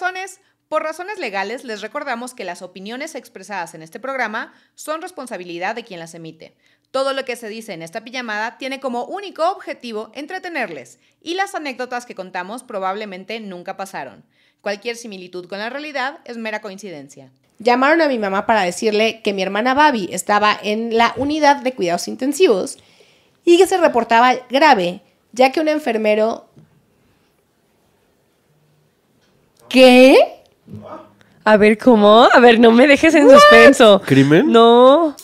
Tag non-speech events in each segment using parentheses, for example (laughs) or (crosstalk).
razones, por razones legales, les recordamos que las opiniones expresadas en este programa son responsabilidad de quien las emite. Todo lo que se dice en esta pijamada tiene como único objetivo entretenerles y las anécdotas que contamos probablemente nunca pasaron. Cualquier similitud con la realidad es mera coincidencia. Llamaron a mi mamá para decirle que mi hermana Babi estaba en la unidad de cuidados intensivos y que se reportaba grave, ya que un enfermero ¿Qué? A ver, ¿cómo? A ver, no me dejes en suspenso. ¿Crimen? No.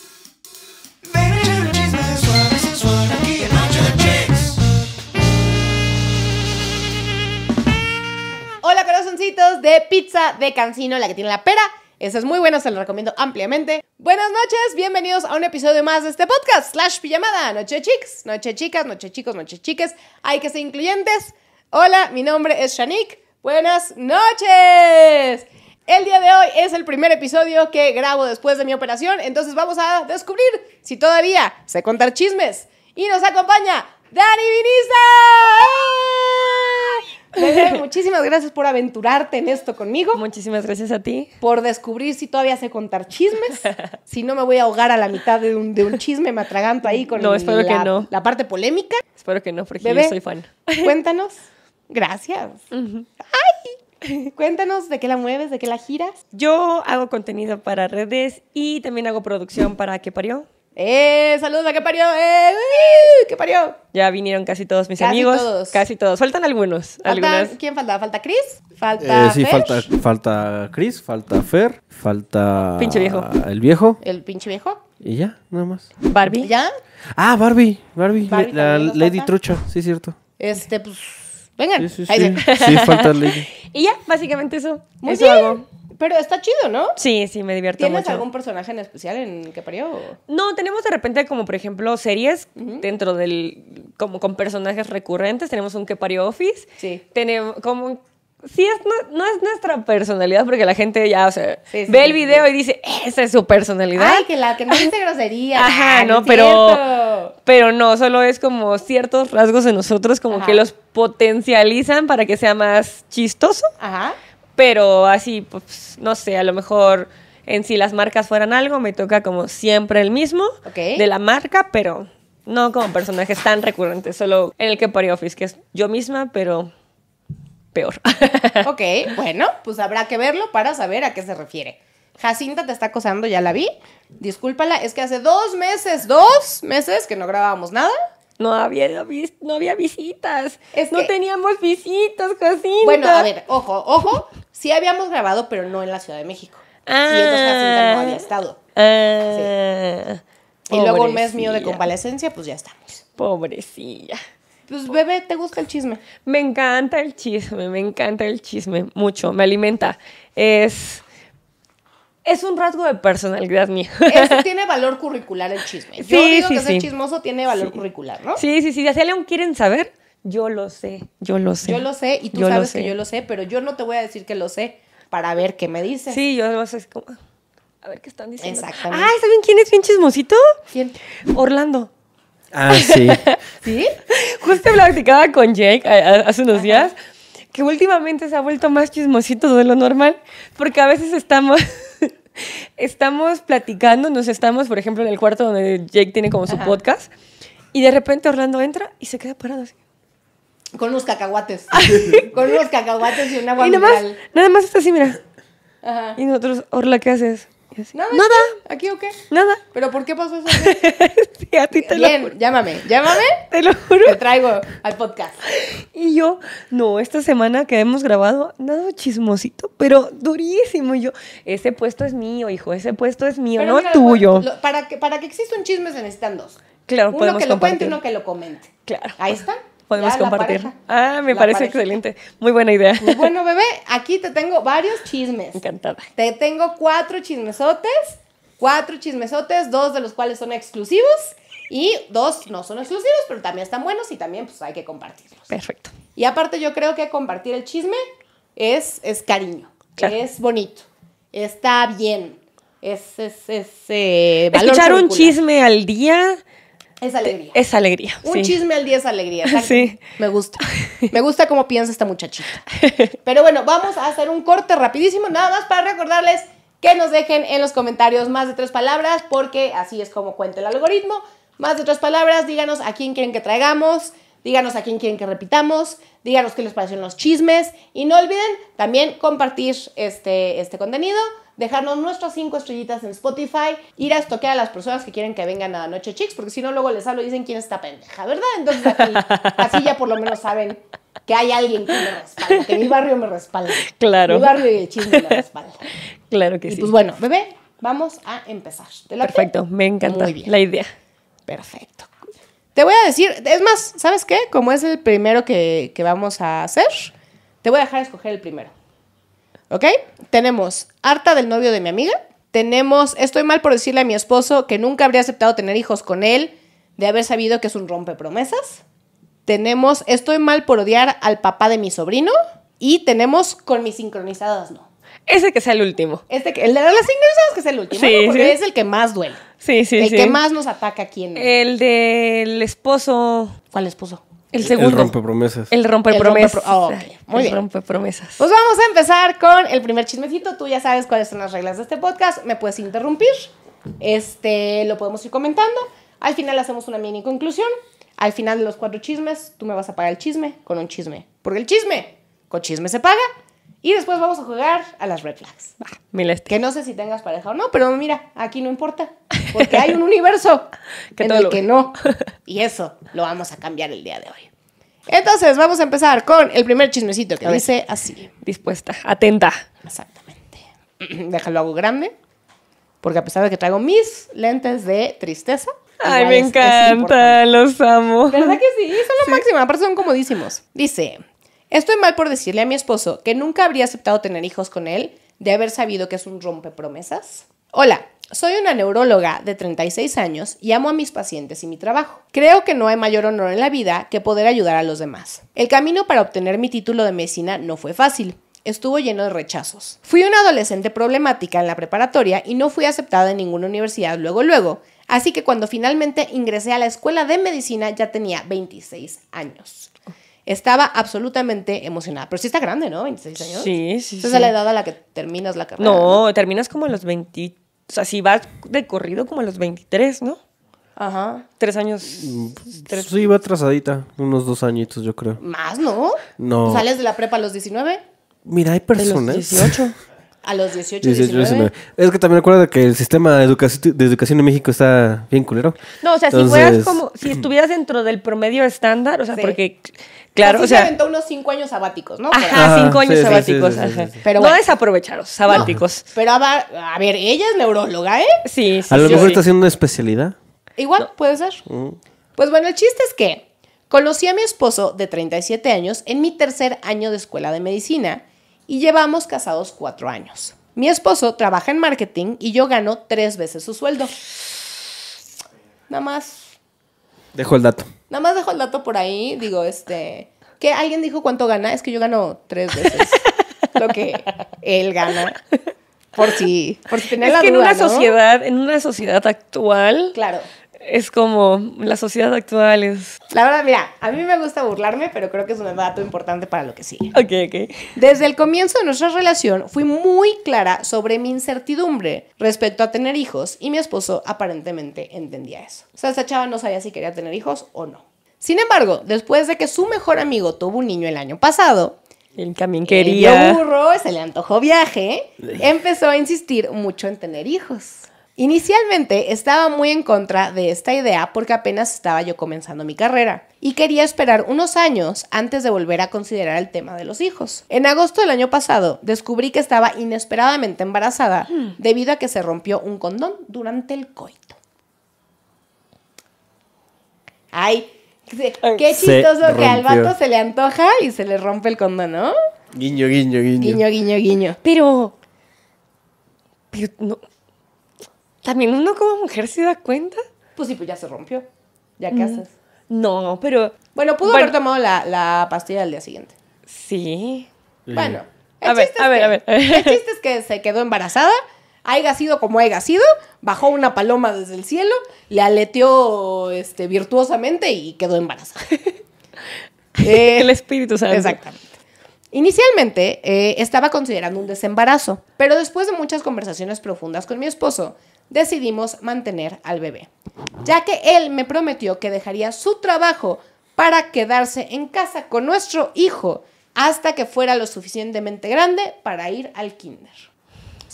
Hola, corazoncitos de pizza de Cancino, la que tiene la pera. Esa es muy buena, se la recomiendo ampliamente. Buenas noches, bienvenidos a un episodio más de este podcast, slash pijamada. Noche chics, noche chicas, noche chicos, noche chiques. Hay que ser incluyentes. Hola, mi nombre es Shanique. Buenas noches. El día de hoy es el primer episodio que grabo después de mi operación, entonces vamos a descubrir si todavía sé contar chismes. Y nos acompaña Dani Vinista. muchísimas gracias por aventurarte en esto conmigo. Muchísimas gracias a ti. Por descubrir si todavía sé contar chismes. (laughs) si no me voy a ahogar a la mitad de un, chisme, me atraganto ahí con la, parte polémica. Espero que no, porque yo soy fan. Cuéntanos. Gracias. ¡Ay! (laughs) Cuéntanos de qué la mueves, de qué la giras. Yo hago contenido para redes y también hago producción para ¿Qué Parió. ¡Eh! ¡Saludos a ¿Qué Parió! ¡Eh! qué Parió! Ya vinieron casi todos mis casi amigos. Todos. Casi todos. Faltan algunos. ¿Quién falta? ¿Falta Chris? Eh, ¿Falta Fer? Sí, falta, falta Chris, falta Fer, falta... Pinche viejo. El viejo. El pinche viejo. Y ya, nada más. ¿Barbie? ¿Ya? Ah, Barbie. Barbie, la, Lady Trucha, sí, cierto. Este, pues vengan. Sí, sí, sí. falta (laughs) Y ya, básicamente eso. Muy bien, Pero está chido, ¿no? Sí, sí, me divirtió. mucho. ¿Tienes algún personaje en especial en que parió? No, tenemos de repente como, por ejemplo, series dentro del... como con personajes recurrentes. Tenemos un que parió Office. Sí. Tenemos como... Sí, es, no, es nuestra personalidad porque la gente ya, o ve el video y dice, esa es su personalidad. Ay, que la que no grosería. Ajá, no, pero... Pero no, solo es como ciertos rasgos de nosotros como que los potencializan para que sea más chistoso. Ajá. Pero así, pues, no sé, a lo mejor en si las marcas fueran algo, me toca como siempre el mismo de la marca, pero no como personajes tan recurrentes, solo en el que party office, que es yo misma, pero peor. (laughs) ok, bueno, pues habrá que verlo para saber a qué se refiere. Jacinta te está acosando, ya la vi. Discúlpala, es que hace dos meses, dos meses que no grabábamos nada. No había, no visitas. no teníamos visitas, Jacinta. Bueno, a ver, ojo, ojo. Sí habíamos grabado, pero no en la Ciudad de México. y entonces Jacinta no ah. había estado. Ah. Y luego un mes mío de convalecencia, pues ya estamos. Pobrecilla. Pues bebé, ¿te gusta el chisme? Me encanta el chisme, me encanta el chisme, mucho, me alimenta. Es es un rasgo de personalidad mía. Eso (laughs) tiene valor curricular el chisme. Sí, yo digo que ser chismoso tiene valor curricular, ¿no? Sí, sí, sí. Si un quieren saber, yo lo sé, yo lo sé. Yo lo sé y tú sabes que yo lo sé, pero yo no te voy a decir que lo sé para ver qué me dices. Sí, yo lo sé. Como, a ver qué están diciendo. Exactamente. Ah, ¿saben quién es bien chismosito? ¿Quién? Orlando. Ah, sí. (laughs) ¿Sí? Justo platicaba con Jake hace unos días que últimamente se ha vuelto más chismosito de lo normal porque a veces estamos estamos platicando, nos estamos, por ejemplo, en el cuarto donde Jake tiene como su podcast, y de repente Orlando entra y se queda parado así. Con unos cacahuates. (laughs) con unos cacahuates y una agua y nada más, nada más está así, mira. Y nosotros, Orla, ¿qué haces? nada. ¿Aquí o qué? Nada. ¿Pero por qué pasó eso? (laughs) a te Bien, llámame, llámame. Te lo juro. Te traigo al podcast. Y yo, no, esta semana que hemos grabado, nada chismosito, pero durísimo. Y yo, ese puesto es mío, hijo, ese puesto es mío, no tuyo. para, que, para exista un chisme se necesitan dos. Claro, uno que lo cuente, uno que lo comente. Claro. Ahí está podemos compartir. Ah, me parece excelente. Muy buena idea. bueno, bebé, aquí te tengo varios chismes. Encantada. Te tengo cuatro chismesotes, cuatro chismesotes, dos de los cuales son exclusivos y dos no son exclusivos, pero también están buenos y también pues hay que compartirlos. Perfecto. Y aparte yo creo que compartir el chisme es, es cariño, es bonito, está bien, es... es, es echar Escuchar un chisme al día es alegría. Es alegría. Un chisme al día es alegría. (laughs) Sí. Me gusta. (laughs) Me gusta cómo piensa esta muchachita. Pero bueno, vamos a hacer un corte rapidísimo, nada más para recordarles que nos dejen en los comentarios más de tres palabras, porque así es como cuenta el algoritmo. Más de tres palabras, díganos a quién quieren que traigamos, díganos a quién quieren que repitamos, díganos qué les parecen los chismes y no olviden también compartir este, este contenido, dejarnos nuestras cinco estrellitas en Spotify, ir a estoquear a las personas que quieren que vengan a Noche Chicks, porque si no luego les hablo y dicen quién está pendeja, ¿verdad? Entonces así ya por lo menos saben que hay alguien que me respalda, que mi barrio me respalda. Claro. Mi barrio y el chisme me respalda. Claro que sí. Pues bueno, bebé, vamos a empezar. Perfecto, me encanta la idea. Perfecto. Te voy a decir, es más, ¿sabes qué? Como es el primero que, vamos a hacer, te voy a dejar escoger el primero. ¿Ok? Tenemos harta del novio de mi amiga. Tenemos, estoy mal por decirle a mi esposo que nunca habría aceptado tener hijos con él, de haber sabido que es un rompe promesas, Tenemos, estoy mal por odiar al papá de mi sobrino. Y tenemos con mis sincronizadas no. Ese que sea el último. Este que, el de las ingresas que es el último. Sí, Porque es el que más duele. Sí, el El que más nos ataca quién es. El del esposo. ¿Cuál esposo? El segundo. El rompe El ah, El rompe promesas el promesas. Pues vamos a empezar con el primer chismecito. Tú ya sabes cuáles son las reglas de este podcast. Me puedes interrumpir. Este, lo podemos ir comentando. Al final hacemos una mini conclusión. Al final de los cuatro chismes, tú me vas a pagar el chisme con un chisme. Porque el chisme con chisme se paga y después vamos a jugar a las red flags. Este. que no sé si tengas pareja o no, pero mira, aquí no importa. Porque hay un (laughs) universo que en el que no. (laughs) Y eso lo vamos a cambiar el día de hoy. Entonces, vamos a empezar con el primer chismecito que dice así. Dispuesta, atenta. Exactamente. (clears throat) Déjalo hago grande. Porque a pesar de que traigo mis lentes de tristeza, Ay, me encanta, los amo. ¿Verdad que sí? Son lo (laughs) máximo, aparte son comodísimos. Dice, Estoy mal por decirle a mi esposo que nunca habría aceptado tener hijos con él de haber sabido que es un rompe promesas. Hola, soy una neuróloga de 36 años y amo a mis pacientes y mi trabajo. Creo que no hay mayor honor en la vida que poder ayudar a los demás. El camino para obtener mi título de medicina no fue fácil. Estuvo lleno de rechazos. Fui una adolescente problemática en la preparatoria y no fui aceptada en ninguna universidad luego luego, así que cuando finalmente ingresé a la escuela de medicina ya tenía 26 años. Estaba absolutamente emocionada. Pero sí está grande, ¿no? 26 años. Sí, sí. Esa es la edad a la que terminas la carrera. No, terminas como a los 20. O sea, si vas de corrido como a los 23, ¿no? Ajá. Tres años. Mm, pues, sí, va atrasadita. Unos dos añitos, yo creo. ¿Más, no? No. ¿Sales de la prepa a los 19? Mira, hay personas. (laughs) A los 18. a los 18, 19. Es que también recuerdo que el sistema de, educación de educación en México está bien culero. No, o sea, si fueras como. Si estuvieras dentro del promedio estándar, o sea, porque Claro, o sea, se aventó unos cinco años sabáticos, ¿no? Ajá, cinco años sabáticos. ajá. Pero bueno. sabáticos. pero a, ver, ella es neuróloga, ¿eh? Sí, sí. A lo mejor está haciendo una especialidad. Igual, puede ser. Mm. Pues bueno, el chiste es que conocí a mi esposo de 37 años en mi tercer año de escuela de medicina y llevamos casados cuatro años. Mi esposo trabaja en marketing y yo gano tres veces su sueldo. Nada más. Dejo el dato. Nada más dejo el dato por ahí, digo, este, que alguien dijo cuánto gana, es que yo gano tres veces (laughs) lo que él gana. Por si, por si tenía en una sociedad, en una sociedad actual, claro. Es como la sociedad actual es. La verdad, mira, a mí me gusta burlarme, pero creo que es un dato importante para lo que sigue. Ok, ok. Desde el comienzo de nuestra relación fui muy clara sobre mi incertidumbre respecto a tener hijos y mi esposo aparentemente entendía eso. O sea, esa chava no sabía si quería tener hijos o no. Sin embargo, después de que su mejor amigo tuvo un niño el año pasado, el también quería. burro se le antojó viaje, empezó a insistir mucho en tener hijos. Inicialmente estaba muy en contra de esta idea porque apenas estaba yo comenzando mi carrera y quería esperar unos años antes de volver a considerar el tema de los hijos. En agosto del año pasado descubrí que estaba inesperadamente embarazada debido a que se rompió un condón durante el coito. Ay, Qué chistoso que al vato se le antoja y se le rompe el condón, ¿no? Guiño, guiño, guiño. Guiño, guiño, guiño. Pero. Pero no. También uno como mujer se da cuenta. Pues sí, pues ya se rompió. Ya qué mm. haces? No, pero. Bueno, pudo haber tomado la, pastilla al día siguiente. Sí. Bueno. a, ver, a ver, a ver, El chiste es que se quedó embarazada haya sido como haya sido, bajó una paloma desde el cielo, le aleteó este, virtuosamente y quedó embarazada. (laughs) el eh, Espíritu Santo. Exactamente. Inicialmente eh, estaba considerando un desembarazo, pero después de muchas conversaciones profundas con mi esposo, decidimos mantener al bebé, ya que él me prometió que dejaría su trabajo para quedarse en casa con nuestro hijo hasta que fuera lo suficientemente grande para ir al kinder.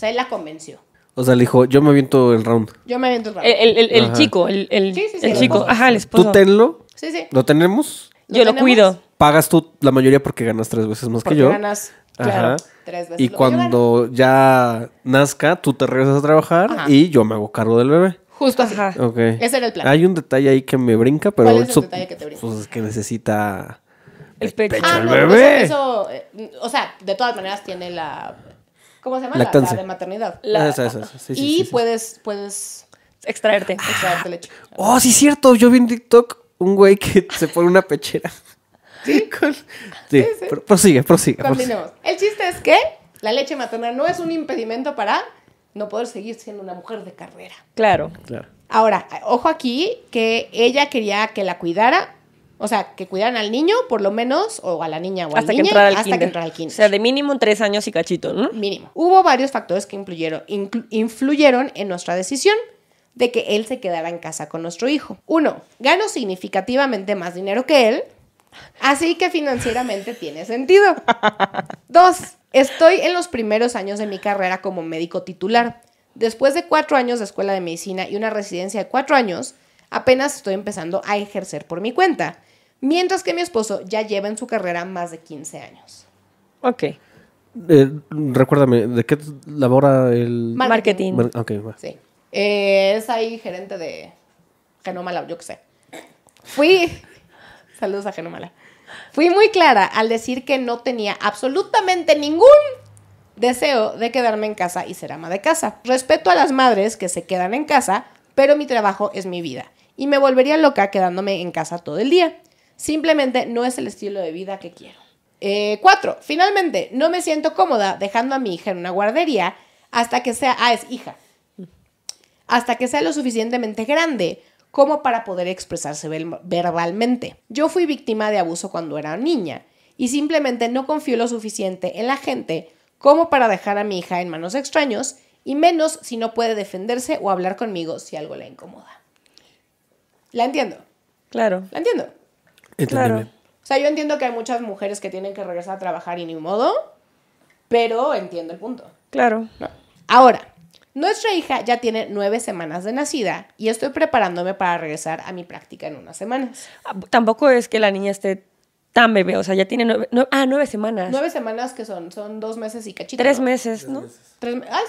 O sea, él la convenció. O sea, le dijo, yo me aviento el round. Yo me aviento el round. El, el, el, chico, el, el, el chico. Ajá, el esposo. Tú tenlo. Sí, sí. ¿Lo tenemos? yo lo cuido. Pagas tú la mayoría porque ganas tres veces más que yo. ganas, claro, Ajá. tres veces. Y cuando ya nazca, tú te regresas a trabajar y yo me hago cargo del bebé. Justo Ajá. Ese era el plan. Hay un detalle ahí que me brinca, pero... ¿Cuál es el detalle que te brinca? Pues es que necesita... El pecho, ah, del bebé. eso, eh, o sea, de todas maneras tiene la ¿Cómo se llama? La, de maternidad. y puedes, puedes extraerte, ah. Oh, sí, cierto. Yo vi en TikTok un güey que (laughs) se pone una pechera. Sí. (laughs) sí, prosigue, prosigue. El chiste es que la leche materna no es un impedimento para no poder seguir siendo una mujer de carrera. Claro. claro. Ahora, ojo aquí que ella quería que la cuidara o sea, que cuidan al niño, por lo menos, o a la niña o al niño, hasta que entrara al kinder. O sea, de mínimo tres años y cachito, ¿no? Mínimo. Hubo varios factores que influyeron en nuestra decisión de que él se quedara en casa con nuestro hijo. Uno, gano significativamente más dinero que él, así que financieramente tiene sentido. Dos, estoy en los primeros años de mi carrera como médico titular. Después de cuatro años de escuela de medicina y una residencia de cuatro años, apenas estoy empezando a ejercer por mi cuenta Mientras que mi esposo ya lleva en su carrera más de 15 años. Ok. Eh, recuérdame, ¿de qué labora el marketing? Ok. Sí. es ahí gerente de Genomala, yo qué sé. Fui. (laughs) Saludos a Genomala. Fui muy clara al decir que no tenía absolutamente ningún deseo de quedarme en casa y ser ama de casa. Respeto a las madres que se quedan en casa, pero mi trabajo es mi vida y me volvería loca quedándome en casa todo el día. Simplemente no es el estilo de vida que quiero. Eh, cuatro, finalmente, no me siento cómoda dejando a mi hija en una guardería hasta que sea, ah, es hija, hasta que sea lo suficientemente grande como para poder expresarse verbalmente. Yo fui víctima de abuso cuando era niña y simplemente no confío lo suficiente en la gente como para dejar a mi hija en manos extraños y menos si no puede defenderse o hablar conmigo si algo la incomoda. La entiendo. Claro. La entiendo. Claro. O sea, yo entiendo que hay muchas mujeres que tienen que regresar a trabajar y ni modo, pero entiendo el punto. Claro. Ahora, nuestra hija ya tiene nueve semanas de nacida y estoy preparándome para regresar a mi práctica en unas semanas. Ah, tampoco es que la niña esté tan bebé, o sea, ya tiene nueve, ah, nueve semanas. Nueve semanas que son, son dos meses y cachito. Tres meses, ¿no? Tres meses. ah,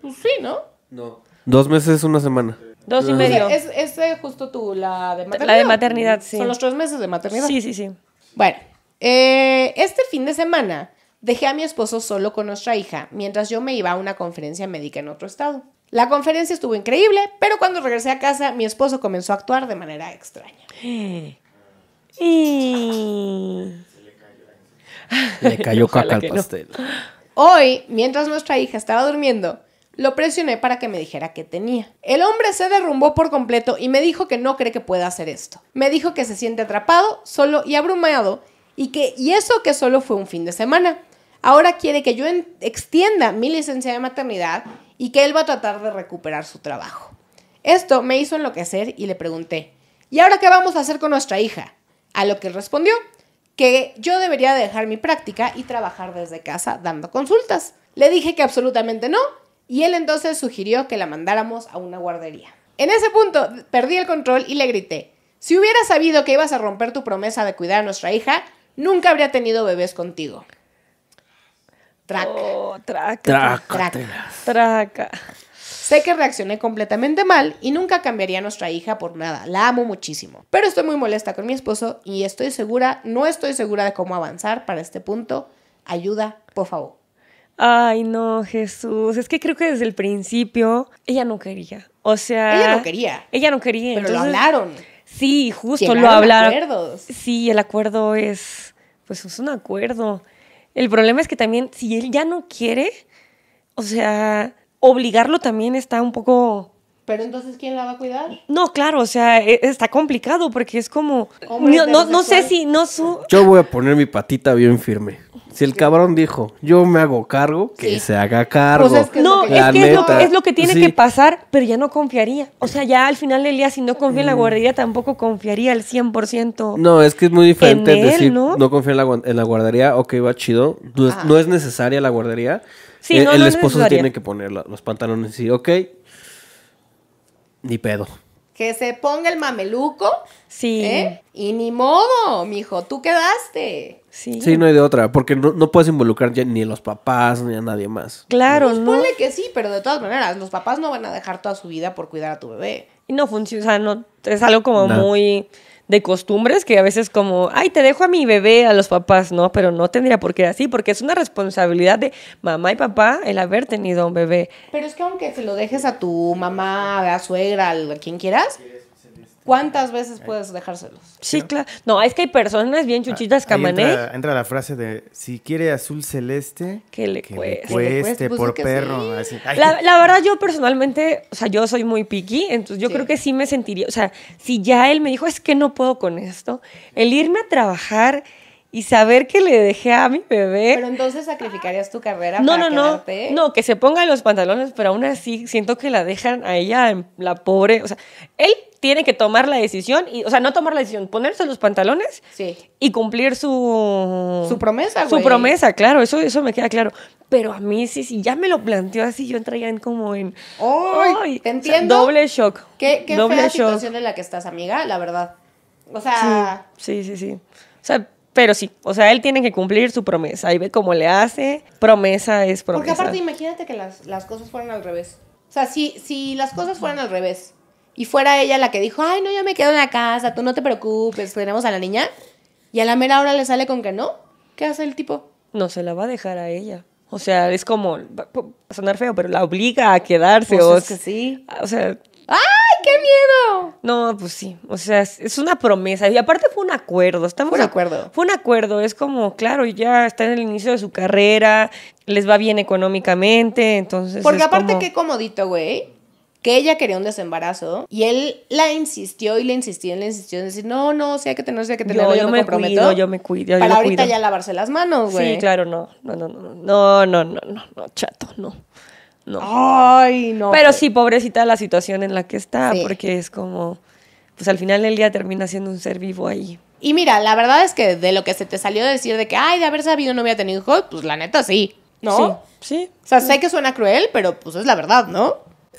pues sí, ¿no? No. Dos meses, una semana. Dos y medio. Es, es, eh, justo tú, la de maternidad. La de maternidad, sí. Son los tres meses de maternidad. Sí, sí, sí. Bueno, eh, este fin de semana dejé a mi esposo solo con nuestra hija mientras yo me iba a una conferencia médica en otro estado. La conferencia estuvo increíble, pero cuando regresé a casa, mi esposo comenzó a actuar de manera extraña. (gasps) Y... Le cayó (laughs) caca al pastel. Hoy, mientras nuestra hija estaba durmiendo, lo presioné para que me dijera qué tenía. El hombre se derrumbó por completo y me dijo que no cree que pueda hacer esto. Me dijo que se siente atrapado, solo y abrumado y que y eso que solo fue un fin de semana. Ahora quiere que yo extienda mi licencia de maternidad y que él va a tratar de recuperar su trabajo. Esto me hizo enloquecer y le pregunté, ¿y ahora qué vamos a hacer con nuestra hija? A lo que respondió que yo debería dejar mi práctica y trabajar desde casa dando consultas. Le dije que absolutamente no, y él entonces sugirió que la mandáramos a una guardería. En ese punto perdí el control y le grité, si hubiera sabido que ibas a romper tu promesa de cuidar a nuestra hija, nunca habría tenido bebés contigo. Traca. Oh, traca. Traca. traca. Sé que reaccioné completamente mal y nunca cambiaría a nuestra hija por nada. La amo muchísimo. Pero estoy muy molesta con mi esposo y estoy segura, no estoy segura de cómo avanzar para este punto. Ayuda, por favor. Ay, no, Jesús. Es que creo que desde el principio ella no quería. O sea. Ella no quería. Ella no quería. Pero lo hablaron. Sí, justo lo hablaron. Acuerdos. Sí, el acuerdo es. Pues es un acuerdo. El problema es que también, si él ya no quiere, o sea, obligarlo también está un poco pero entonces, ¿quién la va a cuidar? No, claro, o sea, e, está complicado porque es como... no, no, sé si no su... Yo voy a poner mi patita bien firme. Si el cabrón dijo, yo me hago cargo, que se haga cargo. no, pues es, que, es, lo que tiene que pasar, pero ya no confiaría. O sea, ya al final del día, si no confía en la guardería, tampoco confiaría al 100%. No, es que es muy diferente decir, ¿no? no confía en la, en la, guardería, ok, va chido. No, es ah. necesaria la guardería. Sí, eh, el, esposo tiene que poner los pantalones y, ok, ni pedo. Que se ponga el mameluco. Sí. ¿eh? Y ni modo, mijo, tú quedaste. Sí. sí, no hay de otra, porque no, no puedes involucrar ni a los papás ni a nadie más. Claro, pues ¿no? Ponle que sí, pero de todas maneras, los papás no van a dejar toda su vida por cuidar a tu bebé. Y no funciona, no, es algo como muy de costumbres que a veces como, ay, te dejo a mi bebé, a los papás, ¿no? Pero no tendría por qué así, porque es una responsabilidad de mamá y papá el haber tenido un bebé. Pero es que aunque se lo dejes a tu mamá, a suegra, a quien quieras, ¿Cuántas veces eh, puedes dejárselos? Sí, claro. No, es que hay personas bien ah, chuchitas que Entra, entra, la frase de, si quiere azul celeste, que le, cueste, pues, por perro. La, verdad, yo personalmente, o sea, yo soy muy piqui, entonces yo creo que sí me sentiría, o sea, si ya él me dijo, es que no puedo con esto, el irme a trabajar y saber que le dejé a mi bebé. Pero entonces sacrificarías tu carrera no, no, No, no, que se ponga los pantalones, pero aún así siento que la dejan a ella, la pobre. O sea, él tiene que tomar la decisión, y, o sea, no tomar la decisión, ponerse los pantalones y cumplir su... Su promesa, Su promesa, claro, eso, eso me queda claro. Pero a mí sí, sí, ya me lo planteó así, yo entraría en como en... ¡Ay! entiendo. doble shock. Qué, qué doble situación en la que estás, amiga, la verdad. O sea... Sí, sí, sí. sí. O sea, pero sí, o sea, él tiene que cumplir su promesa. Ahí ve cómo le hace. Promesa es promesa. Porque aparte, imagínate que las, cosas fueran al revés. O sea, si, si las cosas fueran al revés y fuera ella la que dijo, ay, no, yo me quedo en la casa, tú no te preocupes, tenemos a la niña, y a la mera hora le sale con que no, ¿qué hace el tipo? No se la va a dejar a ella. O sea, es como, va a sonar feo, pero la obliga a quedarse. Pues o sí. O sea... ¡Ah! qué miedo! No, pues sí, o sea, es, una promesa. Y aparte fue un acuerdo, estamos... Fue un acuerdo. Fue un acuerdo, es como, claro, ya está en el inicio de su carrera, les va bien económicamente, entonces... Porque aparte qué comodito, güey que ella quería un desembarazo y él la insistió y le insistió y le insistió en decir, no, no, sí hay que tener, sí hay que tener. yo, yo, me, Cuido, yo me cuido, Para ahorita ya lavarse las manos, güey. Sí, claro, no, no, no, no, no, no, no, no, chato, no. No. Ay, no. Pero pues. sí, pobrecita la situación en la que está, porque es como, pues al final el día termina siendo un ser vivo ahí. Y mira, la verdad es que de lo que se te salió de decir de que, ay, de haber sabido no había tenido hijos, pues la neta sí, ¿no? Sí, O sea, sé que suena cruel, pero pues es la verdad, ¿no?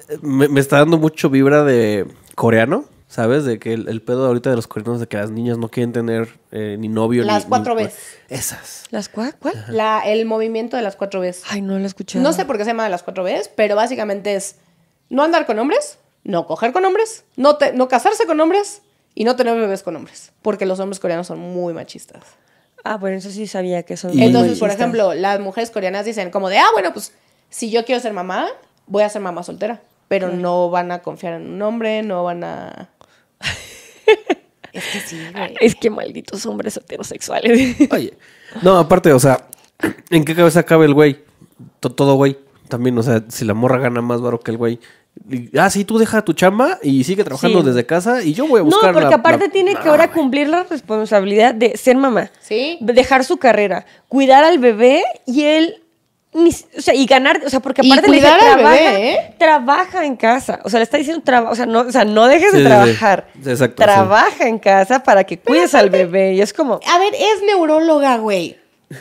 Eh, me, me está dando mucho vibra de coreano. ¿Sabes? De que el, pedo ahorita de los coreanos de que las niñas no quieren tener eh, ni novio. Las cuatro Bs. veces. Esas. ¿Las cuál? ¿Cuál? el movimiento de las cuatro veces. Ay, no lo escuché. No sé por qué se llama de las cuatro veces, pero básicamente es no andar con hombres, no coger con hombres, no, no casarse con hombres y no tener bebés con hombres. Porque los hombres coreanos son muy machistas. Ah, bueno, eso sí sabía que son. Entonces, por ejemplo, las mujeres coreanas dicen como de, ah, bueno, pues si yo quiero ser mamá, voy a ser mamá soltera. Pero no van a confiar en un hombre, no van a es que sí, Es que malditos hombres heterosexuales. (laughs) Oye, no, aparte, o sea, ¿en qué cabeza cabe el güey? Todo güey. También, o sea, si la morra gana más baro que el güey, Ah, sí, tú deja tu chamba y sigue trabajando desde casa y yo voy a buscar. No, porque aparte tiene que ahora cumplir la responsabilidad de ser mamá. Sí. Dejar su carrera, cuidar al bebé y él y ganar, o sea, porque aparte trabaja, bebé, ¿eh? trabaja en casa. O sea, le está diciendo, o, sea, no, dejes de trabajar. trabaja en casa para que cuides al bebé. Y es como... A ver, es neuróloga, güey.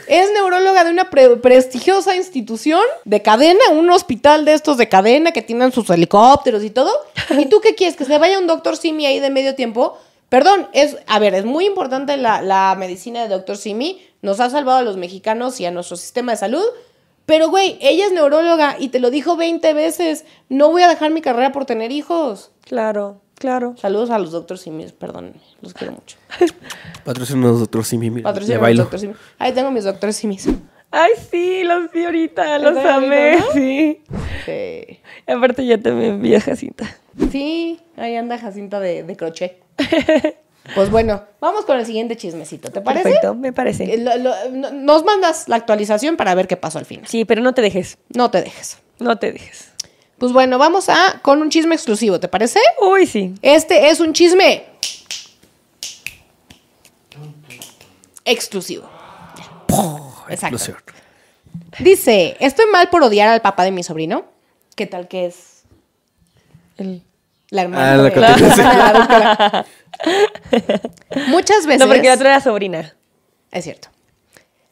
Es neuróloga de una prestigiosa institución de cadena, un hospital de estos de cadena que tienen sus helicópteros y todo. ¿Y tú qué quieres? ¿Que se vaya un doctor Simi ahí de medio tiempo? Perdón, es, a ver, es muy importante la, la medicina de doctor Simi. Nos ha salvado a los mexicanos y a nuestro sistema de salud pero, güey, ella es neuróloga y te lo dijo 20 veces. No voy a dejar mi carrera por tener hijos. Claro, claro. Saludos a los doctores mis, perdón, los quiero mucho. (laughs) Patrocina a los doctores y Patrocina a los doctores Ahí tengo mis doctores Simis. Ay, sí, los vi ahorita, los amé, sí. sí. Aparte ya te vi Jacinta. Sí, ahí anda Jacinta de, de crochet. (laughs) Pues bueno, vamos con el siguiente chismecito, ¿te parece? me parece. Eh, nos mandas la actualización para ver qué pasó al final. Sí, pero no te dejes. No te dejes. No te dejes. Pues bueno, vamos a con un chisme exclusivo, ¿te parece? Uy, sí. Este es un chisme exclusivo. Exacto. Dice, estoy mal por odiar al papá de mi sobrino. ¿Qué tal que es? El la ah, hermana. (laughs) (laughs) Muchas veces. No, porque la otra era sobrina. Es cierto.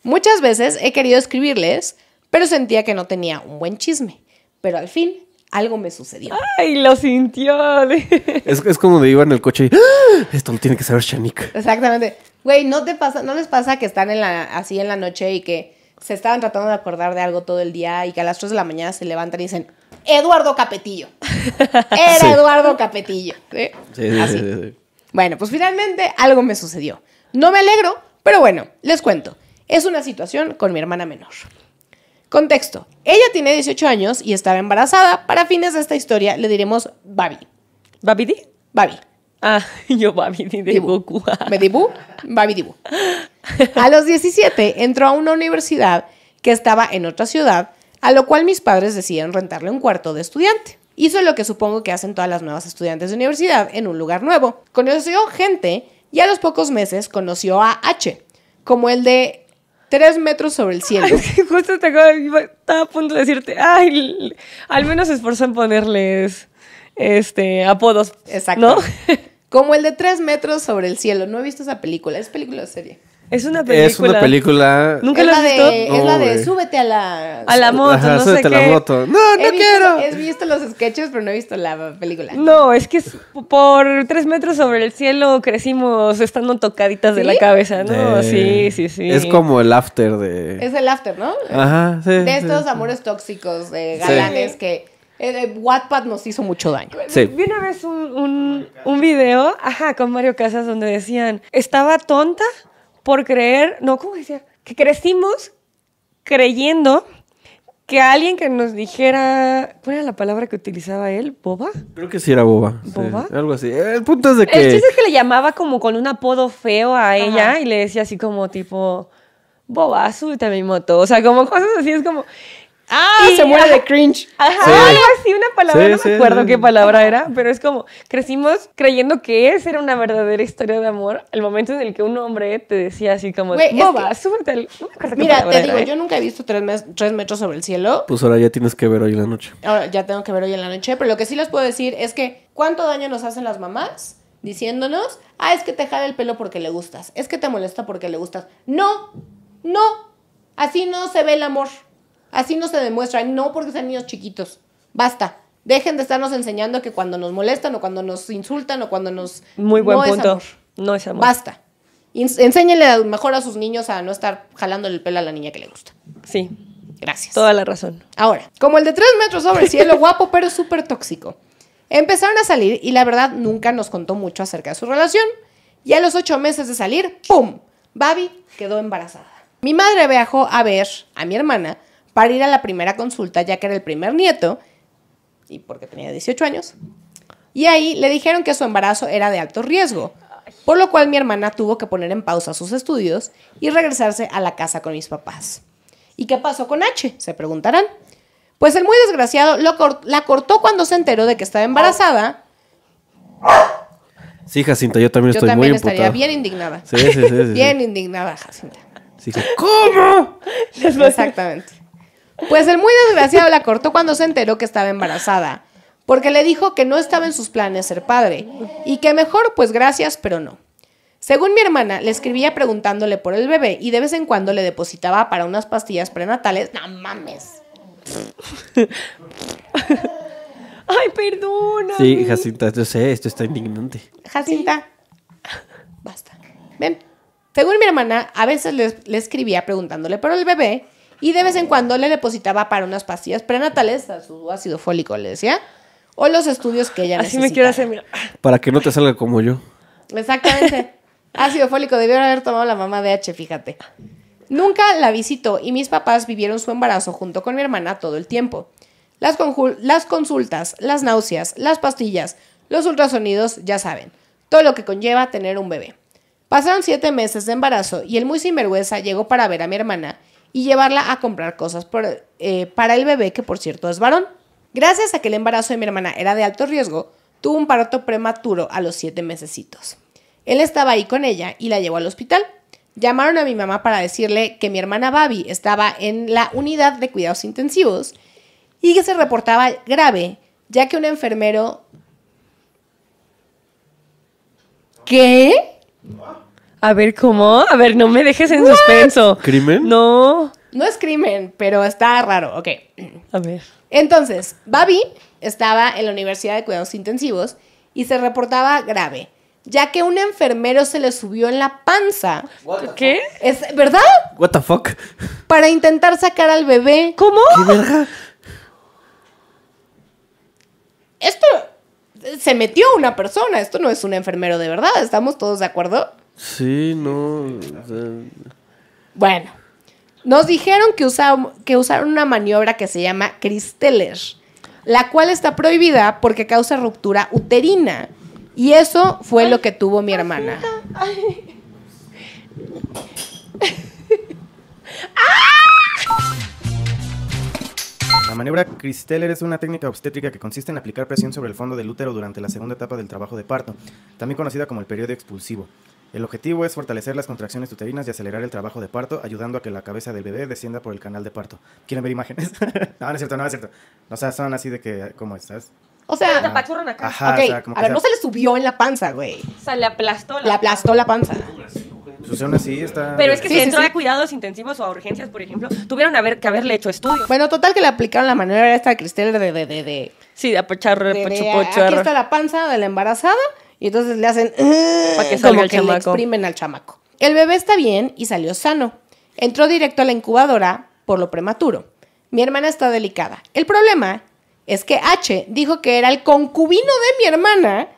Muchas veces he querido escribirles, pero sentía que no tenía un buen chisme. Pero al fin, algo me sucedió. ¡Ay, lo sintió! (laughs) Es, como de iba en el coche y. ¡Ah! Esto lo tiene que saber Shanik. Exactamente. Güey, ¿no te pasa, no les pasa que están en la, así en la noche y que se estaban tratando de acordar de algo todo el día y que a las 3 de la mañana se levantan y dicen, Eduardo Capetillo. (laughs) Era Eduardo Capetillo. Bueno, pues finalmente algo me sucedió. No me alegro, pero bueno, les cuento. Es una situación con mi hermana menor. Contexto. Ella tiene 18 años y estaba embarazada. Para fines de esta historia le diremos Babi. ¿Babidi? Babi. Ah, yo de A los 17 entró a una universidad que estaba en otra ciudad, a lo cual mis padres decidieron rentarle un cuarto de estudiante. Hizo lo que supongo que hacen todas las nuevas estudiantes de universidad en un lugar nuevo. Conoció gente y a los pocos meses conoció a H, como el de tres metros sobre el cielo. (laughs) justo te acabo de, estaba a punto de decirte, ay, al menos se en ponerles este, apodos. Exacto. ¿no? (laughs) Como el de tres metros sobre el cielo. No he visto esa película. ¿Es película o serie? Es una película. Es una película. ¿Nunca la he visto? es la de súbete a la... A la moto, no No, quiero. he visto los sketches, pero no he visto la película. No, es que por tres metros sobre el cielo crecimos estando tocaditas de la cabeza, ¿no? Eh, sí, sí, sí. Es como el after de... Es el after, ¿no? Ajá, sí. De estos amores tóxicos, de galanes que el eh, eh, Wattpad nos hizo mucho daño. Vi una vez un, un, video, ajá, con Mario Casas, donde decían, estaba tonta por creer, no, ¿cómo decía? Que crecimos creyendo que alguien que nos dijera, ¿cuál era la palabra que utilizaba él? ¿Boba? Creo que sí era boba. ¿Boba? algo así. El punto es de que... El chiste es que le llamaba como con un apodo feo a ella y le decía así como tipo, boba, súbete a mi moto. O sea, como cosas así, es como... Ah, se muere de cringe. así, una palabra, no me acuerdo qué palabra era, pero es como, crecimos creyendo que esa era una verdadera historia de amor, al momento en el que un hombre te decía así como, de boba, mira, te digo, yo nunca he visto tres, metros sobre el cielo. Pues ahora ya tienes que ver hoy en la noche. Ahora ya tengo que ver hoy en la noche, pero lo que sí les puedo decir es que, ¿cuánto daño nos hacen las mamás? Diciéndonos, ah, es que te jala el pelo porque le gustas, es que te molesta porque le gustas. No, no, así no se ve el amor. Así no se demuestra, no porque sean niños chiquitos. Basta. Dejen de estarnos enseñando que cuando nos molestan o cuando nos insultan o cuando nos... Muy buen no punto. Es No es amor. Basta. Enséñenle mejor a sus niños a no estar jalándole el pelo a la niña que le gusta. Sí. Gracias. Toda la razón. Ahora, como el de tres metros sobre el cielo, guapo pero súper tóxico. Empezaron a salir y la verdad nunca nos contó mucho acerca de su relación. Y a los ocho meses de salir, ¡pum! Babi quedó embarazada. Mi madre viajó a ver a mi hermana para ir a la primera consulta, ya que era el primer nieto, y porque tenía 18 años, y ahí le dijeron que su embarazo era de alto riesgo, por lo cual mi hermana tuvo que poner en pausa sus estudios y regresarse a la casa con mis papás. ¿Y qué pasó con H? Se preguntarán. Pues el muy desgraciado la cortó cuando se enteró de que estaba embarazada. Sí, Jacinta, yo también estoy muy bien indignada. Sí, sí, sí. bien indignada, Jacinta. ¿Cómo? (laughs) Exactamente. Pues el muy desgraciado la cortó cuando se enteró que estaba embarazada, porque le dijo que no estaba en sus planes ser padre, y que mejor, pues gracias, pero no. Según mi hermana, le escribía preguntándole por el bebé y de vez en cuando le depositaba para unas pastillas prenatales. ¡No mames! ¡Ay, perdona! Sí, Jacinta, yo sé, esto está indignante. Jacinta, basta. Ven. Según mi hermana, a veces le, le escribía preguntándole por el bebé y de vez en cuando le depositaba para unas pastillas prenatales a su ácido fólico, le decía. O los estudios que ella Así me quiero hacer, mira. Para que no te salga como yo. Exactamente. (laughs) ácido fólico debió haber tomado la mamá de H, fíjate. Nunca la visitó y mis papás vivieron su embarazo junto con mi hermana todo el tiempo. Las, las consultas, las náuseas, las pastillas, los ultrasonidos, ya saben, todo lo que conlleva tener un bebé. Pasaron siete meses de embarazo y el muy sinvergüenza llegó para ver a mi hermana y llevarla a comprar cosas eh, para el bebé, que por cierto es varón. Gracias a que el embarazo de mi hermana era de alto riesgo, tuvo un parto prematuro a los siete mesecitos. Él estaba ahí con ella y la llevó al hospital. Llamaron a mi mamá para decirle que mi hermana Babi estaba en la unidad de cuidados intensivos y que se reportaba grave, ya que un enfermero... ¿Qué? A ver, ¿cómo? A ver, no me dejes en suspenso. ¿Crimen? No. No es crimen, pero está raro. Ok. A ver. Entonces, Babi estaba en la Universidad de Cuidados Intensivos y se reportaba grave, ya que un enfermero se le subió en la panza. ¿Qué? Es, ¿Verdad? What the fuck? Para intentar sacar al bebé. ¿Cómo? ¿Qué verga? Esto eh, se metió una persona, esto no es un enfermero de verdad, ¿estamos todos de acuerdo? Sí, no. Bueno, nos dijeron que, usaron, que una maniobra que se llama Cristeller, la cual está prohibida porque causa ruptura uterina. Y eso fue lo que tuvo mi hermana. La maniobra Cristeller es una técnica obstétrica que consiste en aplicar presión sobre el fondo del útero durante la segunda etapa del trabajo de parto, también conocida como el periodo expulsivo. El objetivo es fortalecer las contracciones uterinas y acelerar el trabajo de parto, ayudando a que la cabeza del bebé descienda por el canal de parto. ¿Quieren ver imágenes? (laughs) no, no es cierto, no es cierto. O sea, son así de que, ¿cómo estás? O sea, la acá. Ajá, no se le subió en la panza, güey. O sea, le aplastó la, le aplastó la panza. así, está. Pero es que si entró cuidados intensivos o a urgencias, por ejemplo, tuvieron que haberle hecho estudios. Bueno, total que le aplicaron la manera esta de Cristel de, de, de, Sí, de apachar, de, Aquí está la panza de la embarazada y entonces le hacen para que el le exprimen al chamaco. El bebé está bien y salió sano. Entró directo a la incubadora por lo prematuro. Mi hermana está delicada. El problema es que H dijo que era el concubino de mi hermana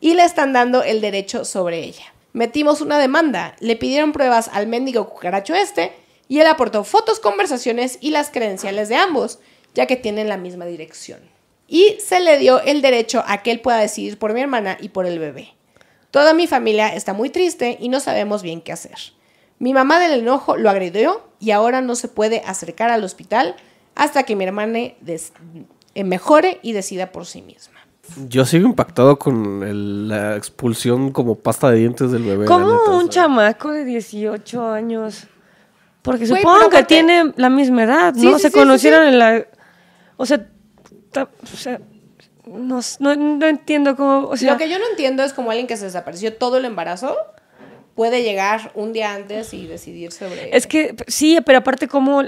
y le están dando el derecho sobre ella. Metimos una demanda, le pidieron pruebas al mendigo cucaracho este y él aportó fotos, conversaciones y las credenciales de ambos, ya que tienen la misma dirección y se le dio el derecho a que él pueda decidir por mi hermana y por el bebé. Toda mi familia está muy triste y no sabemos bien qué hacer. Mi mamá del enojo lo agredió y ahora no se puede acercar al hospital hasta que mi hermana eh, mejore y decida por sí misma. Yo sigo impactado con la expulsión como pasta de dientes del bebé. Como un chamaco de 18 años. Porque supongo que tiene la misma edad, ¿no? se conocieron en la... O sea, sea, no, entiendo cómo. lo que yo no entiendo es como alguien que se desapareció todo el embarazo puede llegar un día antes y decidir sobre. Es que sí, pero aparte, como.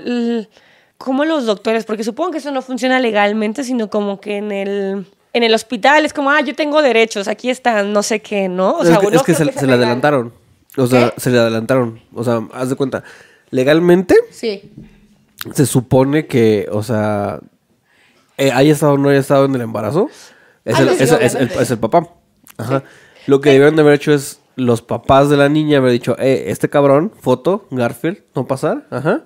Como los doctores, porque supongo que eso no funciona legalmente, sino como que en el en el hospital es como, ah, yo tengo derechos, aquí están, no sé qué, ¿no? O es sea, que, se, se, le adelantaron. O sea, se le adelantaron. O sea, haz de cuenta, legalmente. Sí. Se supone que, o sea, eh, haya estado o no haya estado en el embarazo, es, el, papá. Ajá. Lo que debieron de haber hecho es los papás de la niña haber dicho, eh, este cabrón, foto, Garfield, no pasar, ajá,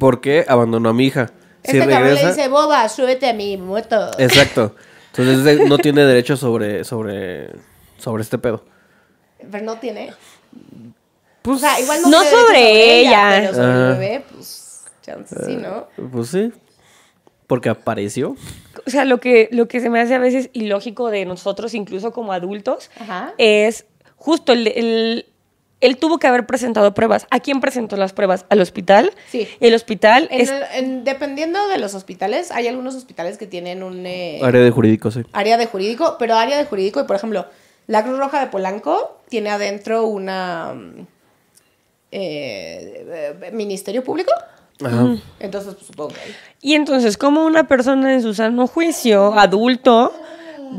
porque abandonó a mi hija. este cabrón le dice, boba, súbete a mi moto. Exacto. (laughs) Entonces no tiene derecho sobre, sobre, sobre este pedo. Pero no tiene. Pues, igual no, no sobre, ella. sobre el bebé, pues, ¿no? Eh, pues sí, porque apareció. O sea, lo que, lo que se me hace a veces ilógico de nosotros, incluso como adultos, es justo el, él tuvo que haber presentado pruebas. ¿A quién presentó las pruebas? ¿Al hospital? Sí. El hospital es... dependiendo de los hospitales, hay algunos hospitales que tienen un... Eh, área de jurídico, sí. Área de jurídico, pero área de jurídico, y por ejemplo, la Cruz Roja de Polanco tiene adentro una... Mm, eh, eh, ¿Ministerio Público? Ajá. Entonces, pues, supongo. Y entonces, ¿cómo una persona en su sano juicio, adulto,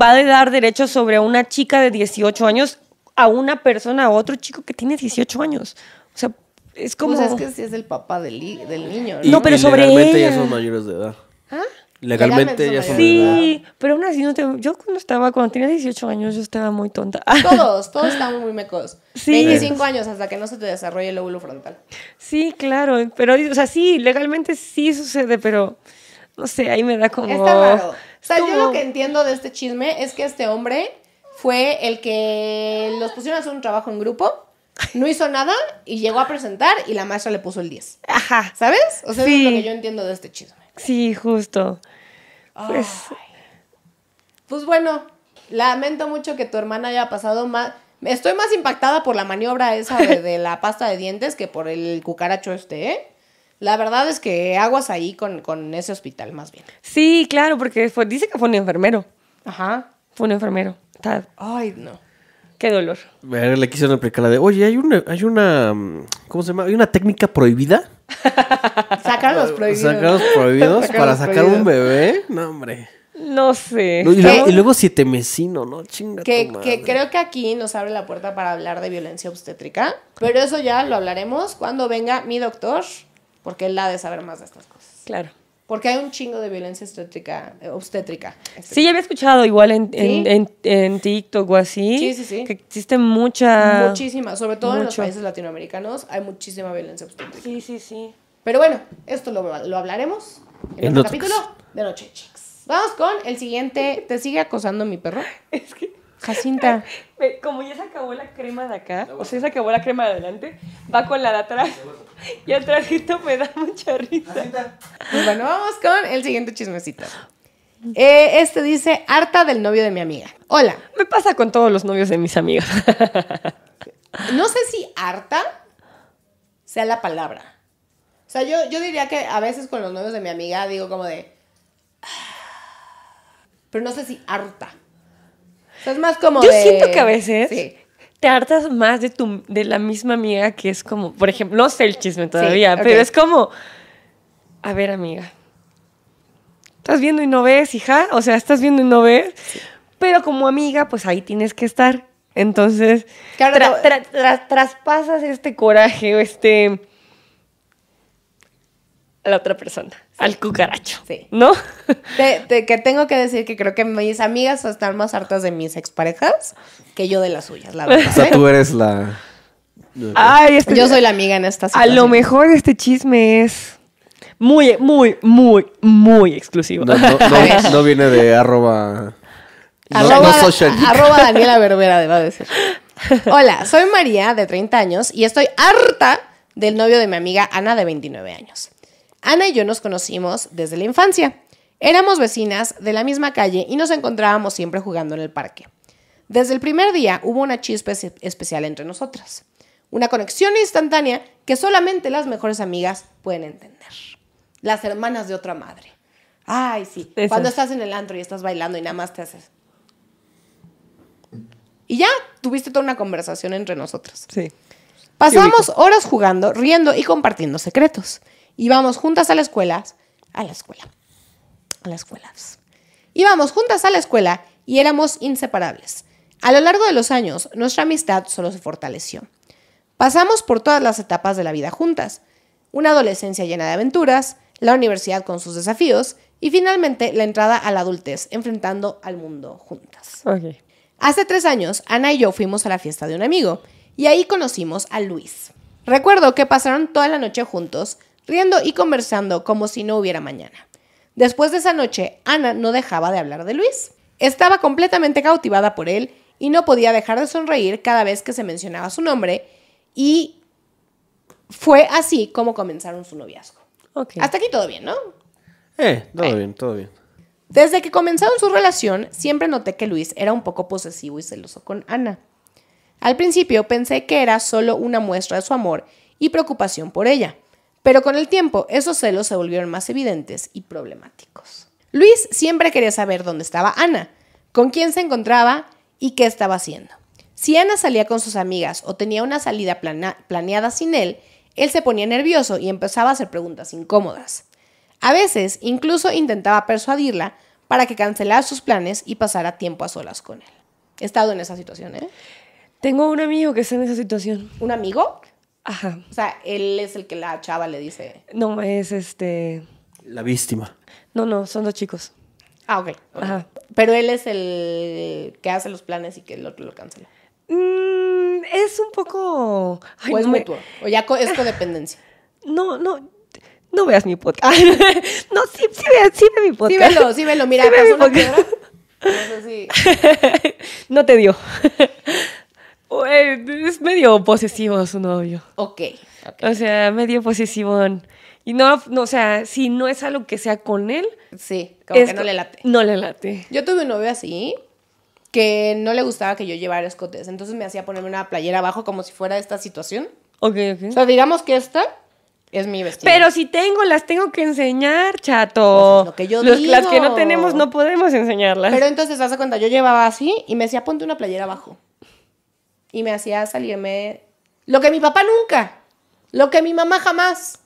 va a dar derechos sobre una chica de 18 años a una persona, a otro chico que tiene 18 años? O sea, es pues como... sea, es que si es el papá del, niño, ¿no? no pero sobre ella. ya son mayores de edad. ¿Ah? Legalmente ya son Sí, pero aún así no te... Yo cuando estaba, cuando tenía 18 años, yo estaba muy tonta. (laughs) Todos, todos estamos muy mecos. Sí. 25 años hasta que no se te desarrolle el óvulo frontal. Sí, claro. Pero, o sea, sí, legalmente sí sucede, pero... No sé, ahí me da como... Está O sea, yo lo que entiendo de este chisme es que este hombre fue el que los pusieron a hacer un trabajo en grupo, no hizo nada y llegó a presentar y la maestra le puso el 10. Ajá. ¿Sabes? O sea, eso es lo que yo entiendo de este chisme. Sí, justo. Pues, pues, bueno, lamento mucho que tu hermana haya pasado más... Estoy más impactada por la maniobra esa de, la pasta de dientes que por el cucaracho este, ¿eh? La verdad es que aguas ahí con, ese hospital, más bien. Sí, claro, porque dice que fue un enfermero. Ajá. Fue un enfermero. Ay, no. Qué dolor. Le quisieron aplicar la de, oye, hay una, hay una, ¿cómo se llama? Hay una técnica prohibida (laughs) Sacar los prohibidos. Sacar los prohibidos para sacar un bebé. No, hombre. No sé. y, luego, siete ¿no? Chinga. Que, tu que creo que aquí nos abre la puerta para hablar de violencia obstétrica. Pero eso ya lo hablaremos cuando venga mi doctor, porque él ha de saber más de estas cosas. Claro. Porque hay un chingo de violencia obstétrica. Eh, obstétrica. Este sí, ya había escuchado igual en, TikTok o así. Sí, sí, sí. Que existe mucha. Muchísima, sobre todo en los países latinoamericanos, hay muchísima violencia obstétrica. Sí, sí, sí. Pero bueno, esto lo, hablaremos en, el capítulo de Noche Chicks. Vamos con el siguiente. ¿Te sigue acosando mi perro? (laughs) Es que. Jacinta. (laughs) Como ya se acabó la crema de acá, o sea, se acabó la crema de adelante, va con la de atrás. (laughs) Y el me da mucha risa. Pues bueno, vamos con el siguiente chismecito. Eh, este dice, harta del novio de mi amiga. Hola. Me pasa con todos los novios de mis amigos. (laughs) no sé si harta sea la palabra. O sea, yo, yo diría que a veces con los novios de mi amiga digo como de... Ah", pero no sé si harta es más como Yo siento que a veces te hartas más de, tu, de la misma amiga que es como, por ejemplo, no sé el chisme todavía, pero es como, a ver amiga, estás viendo y no ves, hija, o sea, estás viendo y no ves, pero como amiga, pues ahí tienes que estar. Entonces, traspasas este coraje o este a la otra persona, al cucaracho. Sí. ¿No? (laughs) Te, que tengo que decir que creo que mis amigas están más hartas de mis exparejas que yo de las suyas, la (laughs) verdad. O sea, ¿eh? tú eres la. Ay, Yo soy la amiga en esta situación. A lo mejor este chisme es muy, muy, muy, muy exclusivo. No, (laughs) viene de arroba. Arroba, social. arroba Daniela Berbera, decir. Hola, soy María, de 30 años, y estoy harta del novio de mi amiga Ana, de 29 años. Ana y yo nos conocimos desde la infancia. Éramos vecinas de la misma calle y nos encontrábamos siempre jugando en el parque. Desde el primer día hubo una chispa especial entre nosotras. Una conexión instantánea que solamente las mejores amigas pueden entender. Las hermanas de otra madre. Ay, sí. Cuando estás en el antro y estás bailando y nada más te haces. Y ya tuviste toda una conversación entre nosotras. Sí. Pasamos horas jugando, riendo y compartiendo secretos íbamos juntas a la escuela, a la escuela, a las escuelas. Íbamos juntas a la escuela y éramos inseparables. A lo largo de los años, nuestra amistad solo se fortaleció. Pasamos por todas las etapas de la vida juntas. Una adolescencia llena de aventuras, la universidad con sus desafíos y finalmente la entrada a la adultez, enfrentando al mundo juntas. Hace tres años, Ana y yo fuimos a la fiesta de un amigo y ahí conocimos a Luis. Recuerdo que pasaron toda la noche juntos, riendo y conversando como si no hubiera mañana. Después de esa noche, Ana no dejaba de hablar de Luis. Estaba completamente cautivada por él y no podía dejar de sonreír cada vez que se mencionaba su nombre y fue así como comenzaron su noviazgo. Hasta aquí todo bien, ¿no? Eh, todo bien, todo bien. Desde que comenzaron su relación, siempre noté que Luis era un poco posesivo y celoso con Ana. Al principio pensé que era solo una muestra de su amor y preocupación por ella. Pero con el tiempo, esos celos se volvieron más evidentes y problemáticos. Luis siempre quería saber dónde estaba Ana, con quién se encontraba y qué estaba haciendo. Si Ana salía con sus amigas o tenía una salida planeada sin él, él se ponía nervioso y empezaba a hacer preguntas incómodas. A veces incluso intentaba persuadirla para que cancelara sus planes y pasara tiempo a solas con él. He estado en esa situación, ¿eh? Tengo un amigo que está en esa situación. ¿Un amigo? Ajá. O sea, él es el que la chava le dice. No, es este. La víctima. No, no, son dos chicos. Ah, ok. Ajá. Pero él es el que hace los planes y que el otro lo cancela. Mm, es un poco. o es mutuo. O ya es codependencia. No, no. No veas mi podcast. (laughs) no, sí, sí, ve, sí mi podcast. Sí, velo, sí, velo. Mira, sí una No sé si. (laughs) no te dio. Eh, es medio posesivo su novio. Ok. okay. O sea, medio posesivo Y no, no, o sea, si no es algo que sea con él. Sí, como que no le late. No le late. Yo tuve un novio así que no le gustaba que yo llevara escotes. Entonces me hacía ponerme una playera abajo como si fuera esta situación. Ok, O sea, digamos que esta es mi vestido. Pero si tengo, las tengo que enseñar, chato. Pues lo que yo Las que no tenemos no podemos enseñarlas. Pero entonces, ¿te das cuenta? Yo llevaba así y me decía, ponte una playera abajo y me hacía salirme. Lo que mi papá nunca, lo que mi mamá jamás.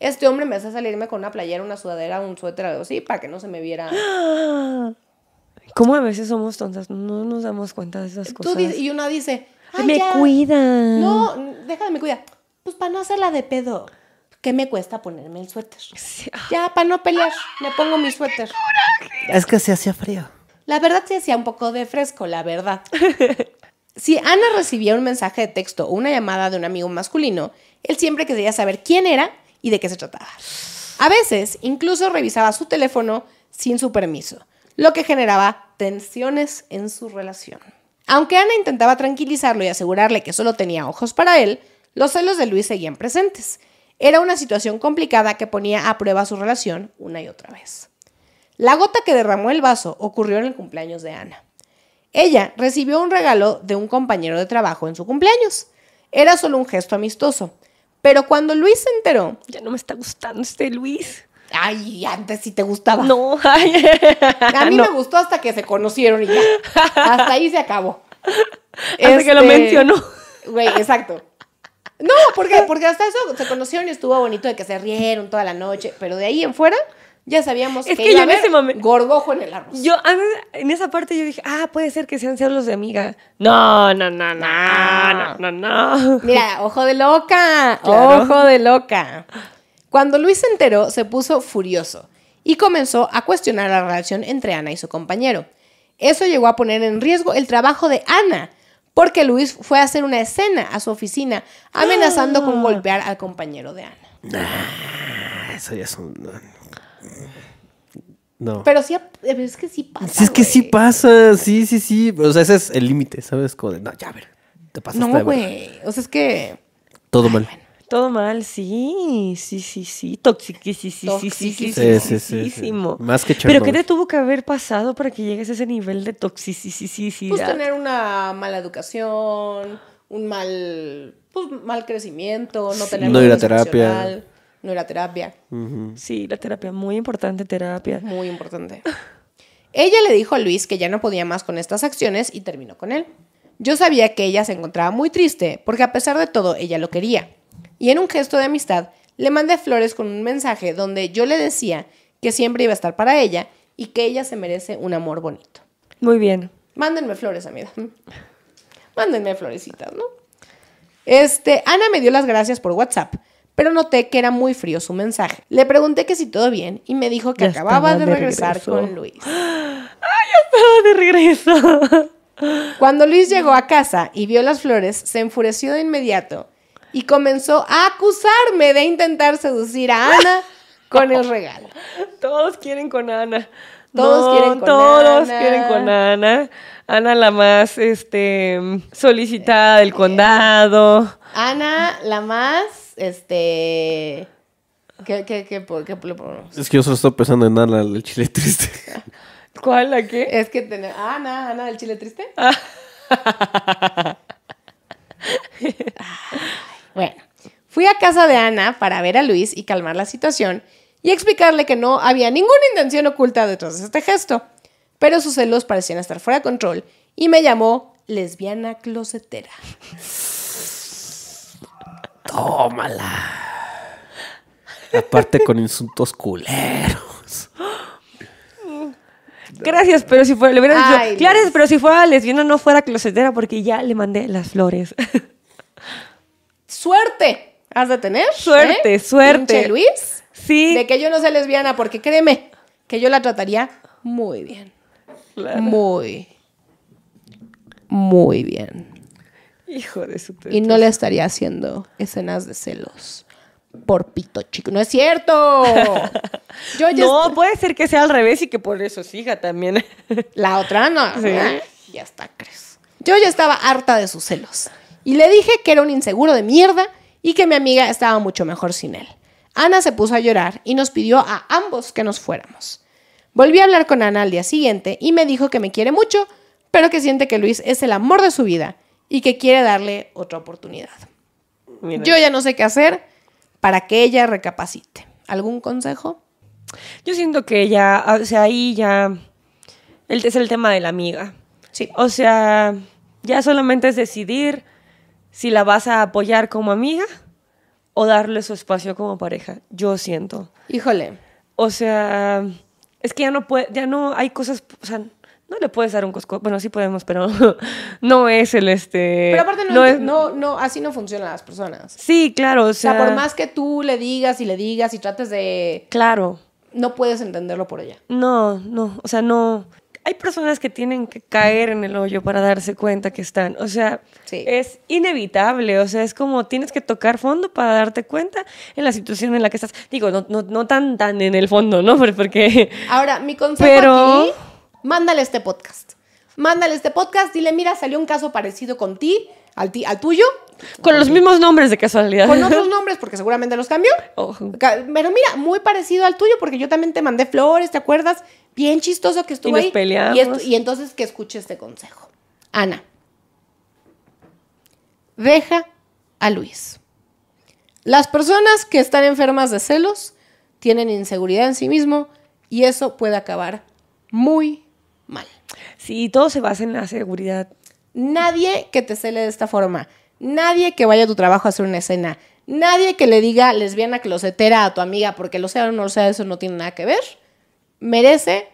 Este hombre me hace salirme con una playera, una sudadera, un suéter, algo así, para que no se me viera. (gasps) ¿Cómo a veces somos tontas? No nos damos cuenta de esas cosas. y una dice, Ay, me cuida. No, déjame me cuida. Pues para no hacerla de pedo, ¿qué me cuesta ponerme el suéter? Ya, para no pelear, me pongo mi suéter. Es que se hacía frío. La verdad se hacía un poco de fresco, la verdad. (laughs) Si Ana recibía un mensaje de texto o una llamada de un amigo masculino, él siempre quería saber quién era y de qué se trataba. A veces, incluso revisaba su teléfono sin su permiso, lo que generaba tensiones en su relación. Aunque Ana intentaba tranquilizarlo y asegurarle que solo tenía ojos para él, los celos de Luis seguían presentes. Era una situación complicada que ponía a prueba su relación una y otra vez. La gota que derramó el vaso ocurrió en el cumpleaños de Ana. Ella recibió un regalo de un compañero de trabajo en su cumpleaños. Era solo un gesto amistoso. Pero cuando Luis se enteró... Ya no me está gustando este Luis. Ay, antes sí te gustaba. No. (laughs) A mí me gustó hasta que se conocieron y ya. Hasta ahí se acabó. (laughs) Hasta que lo este, mencionó. Güey, exacto. No, porque, porque hasta eso se conocieron y estuvo bonito de que se rieron toda la noche. Pero de ahí en fuera ya sabíamos que, en gorgojo en el arroz. Yo, en esa parte yo dije, ah, puede ser que sean celos de amiga. No, no, no, no, no, Mira, ojo de loca, ojo de loca. Cuando Luis se enteró, se puso furioso y comenzó a cuestionar la relación entre Ana y su compañero. Eso llegó a poner en riesgo el trabajo de Ana, porque Luis fue a hacer una escena a su oficina amenazando con ah. golpear al compañero de Ana. eso ya es un... No. Pero sí, eh, es que sí pasa. Sí, es que sí pasa, sí, sí, sí. O sea, ese es el límite, ¿sabes? no, ya, ver, te pasa. No, güey. O sea, es que. Todo mal. Todo mal, sí, sí, sí, sí, toxiquísimo, sí, sí, sí, sí, sí, sí, Más que chaval. Pero ¿qué te tuvo que haber pasado para que llegues a ese nivel de toxicidad? Pues tener una mala educación, un mal, pues, mal crecimiento, no tener... No ir a terapia no era terapia. Sí, la terapia, muy importante terapia. Muy importante. ella le dijo a Luis que ya no podía más con estas acciones y terminó con él. Yo sabía que ella se encontraba muy triste, porque a pesar de todo ella lo quería. Y en un gesto de amistad, le mandé flores con un mensaje donde yo le decía que siempre iba a estar para ella y que ella se merece un amor bonito. Muy bien. Mándenme flores, amiga. Mándenme florecitas, ¿no? Este, Ana me dio las gracias por WhatsApp pero noté que era muy frío su mensaje. Le pregunté que si todo bien y me dijo que acababa de, regresar con Luis. (gasps) ¡Ay, ya estaba de regreso! Cuando Luis llegó a casa y vio las flores, se enfureció de inmediato y comenzó a acusarme de intentar seducir a Ana con el regalo. Todos quieren con Ana. Todos quieren con todos quieren con Ana. Ana la más este solicitada del eh, condado. Ana la más este... ¿Qué, qué, por, Es que yo solo estoy pensando en Ana, el chile triste. (laughs) ¿Cuál? ¿La qué? Es que tenemos... Ah, Ana, Ana, el chile triste. Ah. (laughs) bueno, fui a casa de Ana para ver a Luis y calmar la situación y explicarle que no había ninguna intención oculta detrás de este gesto. Pero sus celos parecían estar fuera de control y me llamó lesbiana closetera. (laughs) Tómala. Aparte con insultos culeros. Gracias, pero si fuera, dicho, pero si fuera lesbiana no fuera closetera porque ya le mandé las flores. Suerte, has de tener. Suerte, ¿Eh? suerte. Luis. Sí. De que yo no sea lesbiana porque créeme que yo la trataría muy bien. Muy, muy bien. Hijo de su Y no le estaría haciendo escenas de celos por pito chico. ¡No es cierto! (laughs) Yo no, puede ser que sea al revés y que por eso siga también. La otra no. Ya está, crees. Yo ya estaba harta de sus celos. Y le dije que era un inseguro de mierda y que mi amiga estaba mucho mejor sin él. Ana se puso a llorar y nos pidió a ambos que nos fuéramos. Volví a hablar con Ana al día siguiente y me dijo que me quiere mucho, pero que siente que Luis es el amor de su vida y que quiere darle otra oportunidad. Yo ya no sé qué hacer para que ella recapacite. ¿Algún consejo? Yo siento que ya, ah, o sea, ahí ya es el tema de la amiga. Sí. O sea, ya solamente es decidir si la vas a apoyar como amiga o darle su espacio como pareja. Yo siento. Híjole. O sea, es que ya no puede, ya no hay cosas, o sea, no le puedes dar un cosco. Bueno, sí podemos, pero (laughs) no es el este. Pero aparte, no, no, no, así no funcionan las personas. Sí, claro. O sea... por más que tú le digas y le digas y trates de. Claro. No puedes entenderlo por ella. No, no. O sea, no. Hay personas que tienen que caer en el hoyo para darse cuenta que están. O sea, es inevitable. O sea, es como tienes que tocar fondo para darte cuenta en la situación en la que estás. Digo, no, no, no tan tan en el fondo, ¿no? (laughs) Porque. Ahora, mi consejo aquí mándale este podcast. Mándale este podcast, dile, mira, salió un caso parecido con ti, al, tuyo. Con los mismos nombres de casualidad. Con otros (laughs) nombres, porque seguramente los cambió. Pero mira, muy parecido al tuyo, porque yo también te mandé flores, ¿te acuerdas? Bien chistoso que estuve y ahí. Y, entonces que escuche este consejo. Ana, deja a Luis. Las personas que están enfermas de celos tienen inseguridad en sí mismo y eso puede acabar muy, mal. Sí, todo se basa en la seguridad. Nadie que te cele de esta forma. Nadie que vaya a tu trabajo a hacer una escena. Nadie que le diga lesbiana closetera a tu amiga, porque lo sea o no lo sea, eso no tiene nada que ver. Merece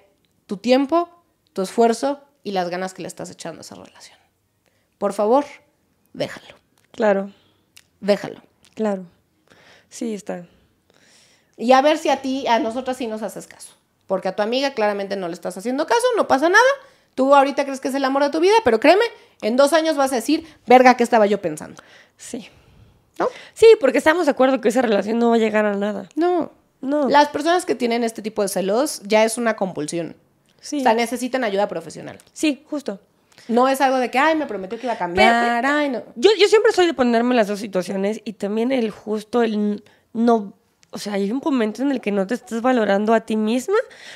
tu tiempo, tu esfuerzo y las ganas que le estás echando a esa relación. Por favor, déjalo. Claro. Déjalo. Claro. Sí, está. Y a ver si a ti, a nosotras sí nos haces caso porque a tu amiga claramente no le estás haciendo caso, no pasa nada. Tú ahorita crees que es el amor de tu vida, pero créeme, en dos años vas a decir, verga, ¿qué estaba yo pensando? Sí. ¿No? Sí, porque estamos de acuerdo que esa relación no va a llegar a nada. No. No. Las personas que tienen este tipo de celos ya es una compulsión. Sí. O sea, necesitan ayuda profesional. Sí, justo. No es algo de que, ay, me prometió que iba a cambiar. ay, no. yo, yo siempre soy de ponerme las dos situaciones y también el justo, el no o sea, hay un momento en el que no te estás valorando a ti misma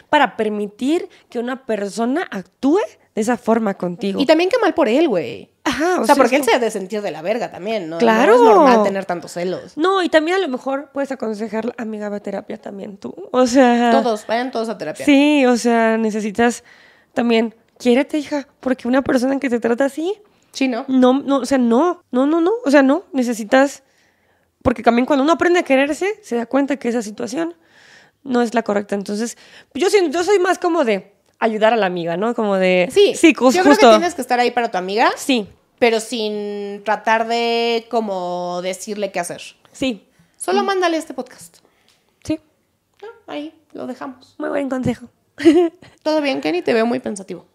para permitir que una persona actúe de esa forma contigo. Y también qué mal por él, güey. Ajá, o, sea, porque él se ha de sentir de la verga también, ¿no? Claro. No es normal tener tantos celos. No, y también a lo mejor puedes aconsejar, amiga, va a terapia también tú. O sea. Todos, vayan todos a terapia. Sí, o sea, necesitas también, quiérete, hija, porque una persona que te trata así. Sí, ¿no? No, no, o sea, no, no, no, no. O sea, no, necesitas porque también cuando uno aprende a quererse, se da cuenta que esa situación no es la correcta. Entonces, yo, yo soy más como de ayudar a la amiga, ¿no? Como de... Sí, sí yo creo que tienes que estar ahí para tu amiga. Sí. Pero sin tratar de como decirle qué hacer. Sí. Solo mándale este podcast. Sí. Ah, ahí lo dejamos. Muy buen consejo. (laughs) Todo bien, Kenny, te veo muy pensativo.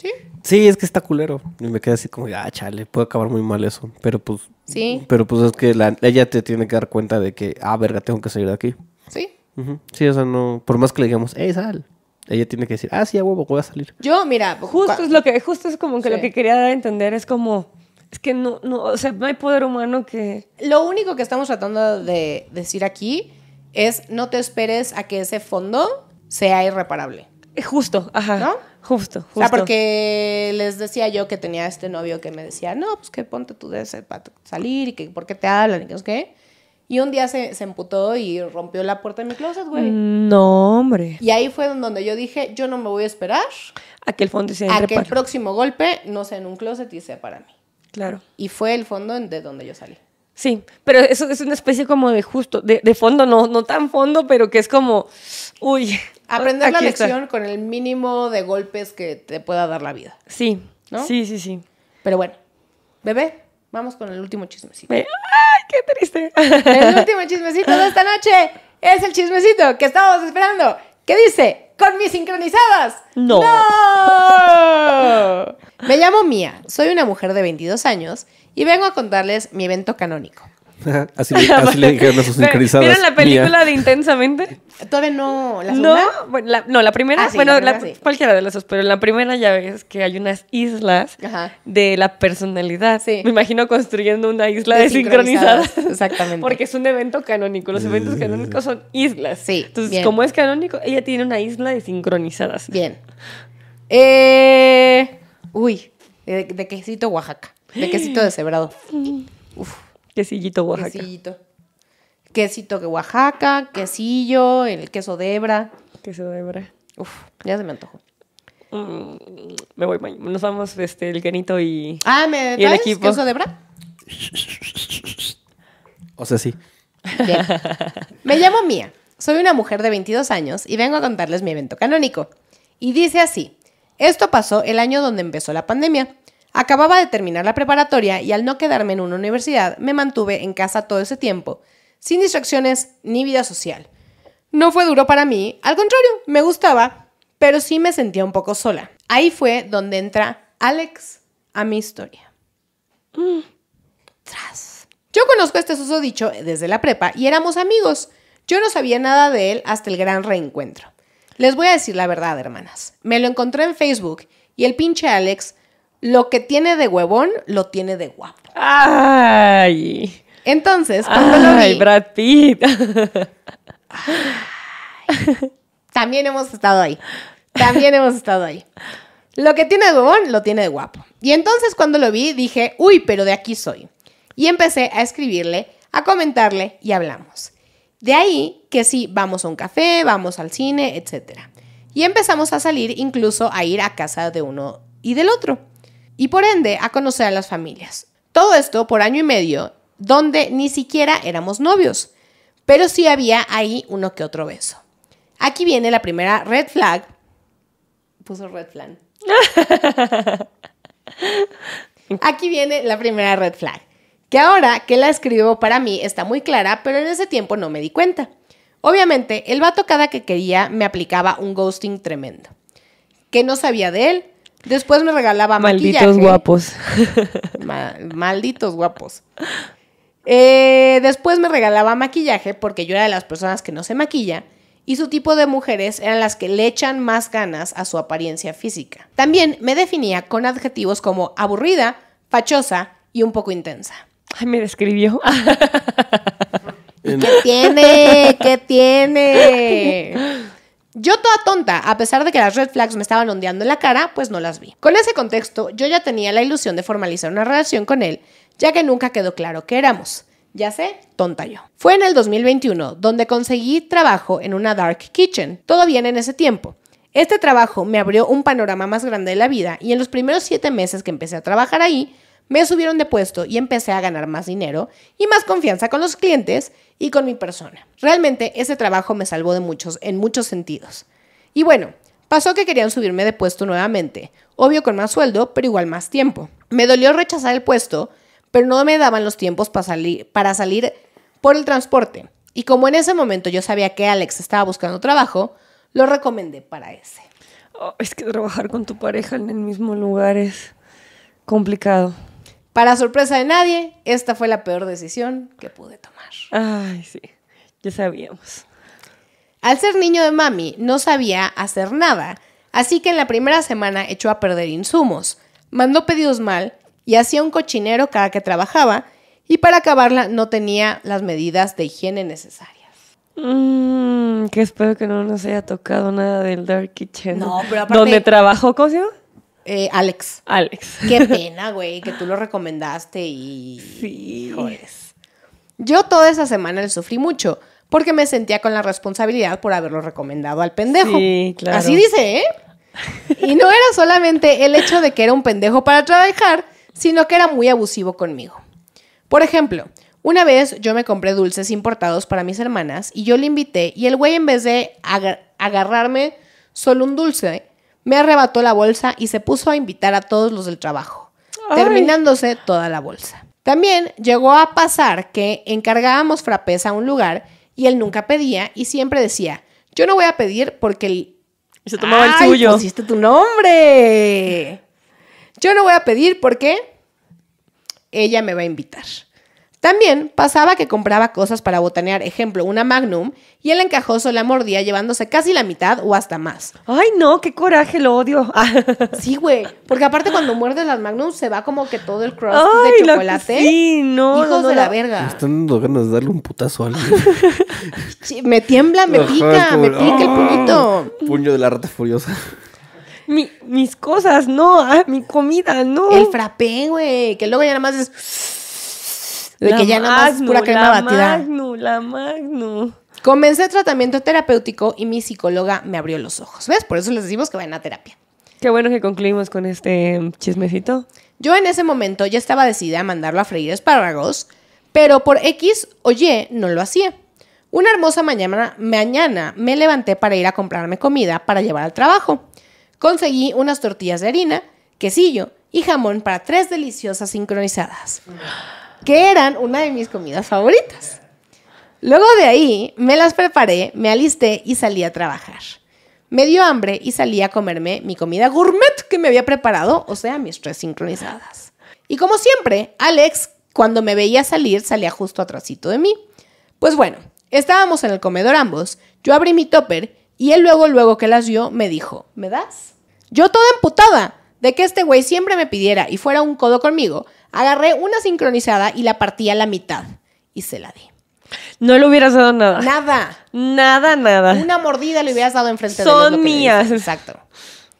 ¿Sí? Sí, es que está culero. Y me queda así como, ah, chale, puedo acabar muy mal eso. Pero pues Sí. Pero pues es que ella te tiene que dar cuenta de que, ah, verga, tengo que salir de aquí. Sí. Sí, o sea, no. Por más que le digamos, hey, sal. Ella tiene que decir, ah, sí, a huevo, voy a salir. Yo, mira, justo es lo que, justo es como que lo que quería dar a entender es como, es que no, no, o sea, no hay poder humano que. Lo único que estamos tratando de decir aquí es no te esperes a que ese fondo sea irreparable. Eh, justo, ajá. Justo, justo. O sea, porque les decía yo que tenía este novio que me decía, no, pues que ponte tú de ese para salir y que por qué te hablan y que es qué. Y un día se, se emputó y rompió la puerta de mi closet, güey. Mm, no, hombre. Y ahí fue donde yo dije, yo no me voy a esperar. A que el fondo se A que el próximo golpe no sea en un closet y sea para mí. Claro. Y fue el fondo de donde yo salí. Sí, pero eso es una especie como de justo, de, de fondo, no, no tan fondo, pero que es como, uy. Aprender la lección con el mínimo de golpes que te pueda dar la vida. Sí. ¿No? Sí, sí, sí. Pero bueno, bebé, vamos con el último chismecito. ¡Ay, qué triste! El último chismecito de esta noche es el chismecito que estábamos esperando. ¿Qué dice? ¡Con mis sincronizadas! ¡No! ¡No! Me llamo Mía, soy una mujer de 22 años y vengo a contarles mi evento canónico. (laughs) así, le (laughs) dijeron a sincronizadas. ¿Vieron la película de Intensamente? Todavía no. ¿La No, la, no, la primera. Ah, bueno, cualquiera de las dos, pero la primera ya ves que hay unas islas de la personalidad. Sí. Me imagino construyendo una isla de, Exactamente. Porque es un evento canónico. Los eventos canónicos son islas. Sí. Entonces, como es canónico, ella tiene una isla de sincronizadas. Bien. Eh, uy, eh, de, de quesito Oaxaca. De quesito (gasps) deshebrado. Mm. Uf. Quesillito Oaxaca. Quesillito. Quesito de Oaxaca, quesillo, el queso de hebra. Queso de hebra. Uf, ya se me antojó. Mm, me voy, nos vamos este, el canito y, ah, ¿me y el queso de hebra? O sea, sí. Me llamo Mía. Soy una mujer de 22 años y vengo a contarles mi evento canónico. Y dice así. Esto pasó el año donde empezó la pandemia. Acababa de terminar la preparatoria y al no quedarme en una universidad, me mantuve en casa todo ese tiempo, sin distracciones ni vida social. No fue duro para mí, al contrario, me gustaba, pero sí me sentía un poco sola. Ahí fue donde entra Alex a mi historia. Mm, tras. Yo conozco a este susodicho desde la prepa y éramos amigos. Yo no sabía nada de él hasta el gran reencuentro. Les voy a decir la verdad, hermanas. Me lo encontré en Facebook y el pinche Alex lo que tiene de huevón, lo tiene de guapo. Ay. Entonces, cuando lo vi, Brad Pitt. también hemos estado ahí. También hemos estado ahí. Lo que tiene de huevón, lo tiene de guapo. Y entonces cuando lo vi, dije, uy, pero de aquí soy. Y empecé a escribirle, a comentarle y hablamos. De ahí que sí, vamos a un café, vamos al cine, etc. Y empezamos a salir incluso a ir a casa de uno y del otro y por ende a conocer a las familias. Todo esto por año y medio, donde ni siquiera éramos novios, pero sí había ahí uno que otro beso. Aquí viene la primera red flag. Puso red flag. (laughs) Aquí viene la primera red flag, que ahora que la escribo para mí está muy clara, pero en ese tiempo no me di cuenta. Obviamente, el vato cada que quería me aplicaba un ghosting tremendo. Que no sabía de él, Después me regalaba Malditos guapos. (laughs) malditos guapos. Eh, después me regalaba maquillaje porque yo era de las personas que no se maquilla y su tipo de mujeres eran las que le echan más ganas a su apariencia física. También me definía con adjetivos como aburrida, fachosa y un poco intensa. Ay, me describió. (laughs) ¿Qué tiene? ¿Qué tiene? Yo toda tonta, a pesar de que las red flags me estaban ondeando en la cara, pues no las vi. Con ese contexto, yo ya tenía la ilusión de formalizar una relación con él, ya que nunca quedó claro qué éramos. Ya sé, tonta yo. Fue en el 2021 donde conseguí trabajo en una dark kitchen. Todo bien en ese tiempo. Este trabajo me abrió un panorama más grande de la vida y en los primeros siete meses que empecé a trabajar ahí, me subieron de puesto y empecé a ganar más dinero y más confianza con los clientes y con mi persona. Realmente ese trabajo me salvó de muchos, en muchos sentidos. Y bueno, pasó que querían subirme de puesto nuevamente, obvio con más sueldo, pero igual más tiempo. Me dolió rechazar el puesto, pero no me daban los tiempos para salir, por el transporte. Y como en ese momento yo sabía que Alex estaba buscando trabajo, lo recomendé para ese. Oh, es que trabajar con tu pareja en el mismo lugar es complicado. Para sorpresa de nadie, esta fue la peor decisión que pude tomar. Ay, sí, ya sabíamos. Al ser niño de mami, no sabía hacer nada, así que en la primera semana echó a perder insumos, mandó pedidos mal y hacía un cochinero cada que trabajaba, y para acabarla no tenía las medidas de higiene necesarias. Mmm, que espero que no nos haya tocado nada del Dark Kitchen. No, pero aparte... Donde trabajó, ¿cómo eh, Alex. Alex. Qué pena, güey, que tú lo recomendaste y... Sí. Yo toda esa semana le sufrí mucho porque me sentía con la responsabilidad por haberlo recomendado al pendejo. Sí, claro. Así dice, ¿eh? Y no era solamente el hecho de que era un pendejo para trabajar, sino que era muy abusivo conmigo. Por ejemplo, una vez yo me compré dulces importados para mis hermanas y yo le invité y el güey en vez de agarrarme solo un dulce, me arrebató la bolsa y se puso a invitar a todos los del trabajo, terminándose toda la bolsa. También llegó a pasar que encargábamos frapes a un lugar y él nunca pedía y siempre decía, yo no voy a pedir porque el... se tomaba el suyo. Pusiste tu nombre. Yo no voy a pedir porque ella me va a invitar. También pasaba que compraba cosas para botanear, ejemplo, una Magnum, y el encajoso la mordía llevándose casi la mitad o hasta más. Ay, no, qué coraje, lo odio. (laughs) sí, güey, porque aparte cuando muerde las Magnum se va como que todo el crust de chocolate. Sí, no, hijos de la verga. Me están dando ganas de darle un putazo a alguien. (laughs) me tiembla, me pica, me pica el puñito. ¡ah! Puño de la rata furiosa. mis cosas, no, ah, mi comida, no. El frappé, güey, que luego ya nada más es de que ya más pura crema la la Magnu. Comencé tratamiento terapéutico y mi psicóloga me abrió los ojos. ¿Ves? Por eso les decimos que vayan a terapia. Qué bueno que concluimos con este em, chismecito. Yo en ese momento ya estaba decidida a mandarlo a freír espárragos, pero por X o Y no lo hacía. Una hermosa mañana, mañana me levanté para ir a comprarme comida para llevar al trabajo. Conseguí unas tortillas de harina, quesillo y jamón para tres deliciosas sincronizadas que eran una de mis comidas favoritas. Luego de ahí, me las preparé, me alisté y salí a trabajar. Me dio hambre y salí a comerme mi comida gourmet que me había preparado, o sea, mis tres sincronizadas. Y como siempre, Alex, cuando me veía salir, salía justo atrásito de mí. Pues bueno, estábamos en el comedor ambos, yo abrí mi topper y él luego, luego que las vio, me dijo, ¿me das? Yo toda emputada de que este güey siempre me pidiera y fuera un codo conmigo, Agarré una sincronizada y la partí a la mitad y se la di. No le hubieras dado nada. Nada. Nada, nada. Una mordida le hubieras dado enfrente de Son mías. Exacto.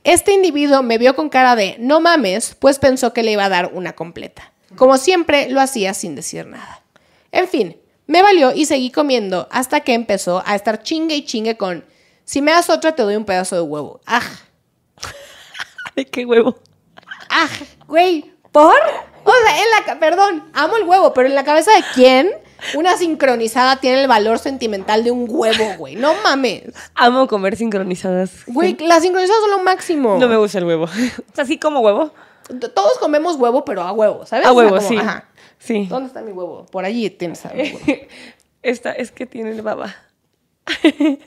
Este individuo me vio con cara de no mames, pues pensó que le iba a dar una completa. Como siempre, lo hacía sin decir nada. En fin, me valió y seguí comiendo hasta que empezó a estar chingue y chingue con si me das otra te doy un pedazo de huevo. ¡Aj! (laughs) qué huevo? ¡Aj! Güey, ¿por? en la, perdón, amo el huevo, pero en la cabeza de quién una sincronizada tiene el valor sentimental de un huevo, güey. No mames. Amo comer sincronizadas. Güey, las sincronizadas son lo máximo. No me gusta el huevo. ¿Así (laughs) como huevo. Todos comemos huevo, pero a huevo, ¿sabes? A huevo, sí. Ajá. Sí. ¿Dónde está mi huevo? Por allí tienes (laughs) Esta es que tiene el baba.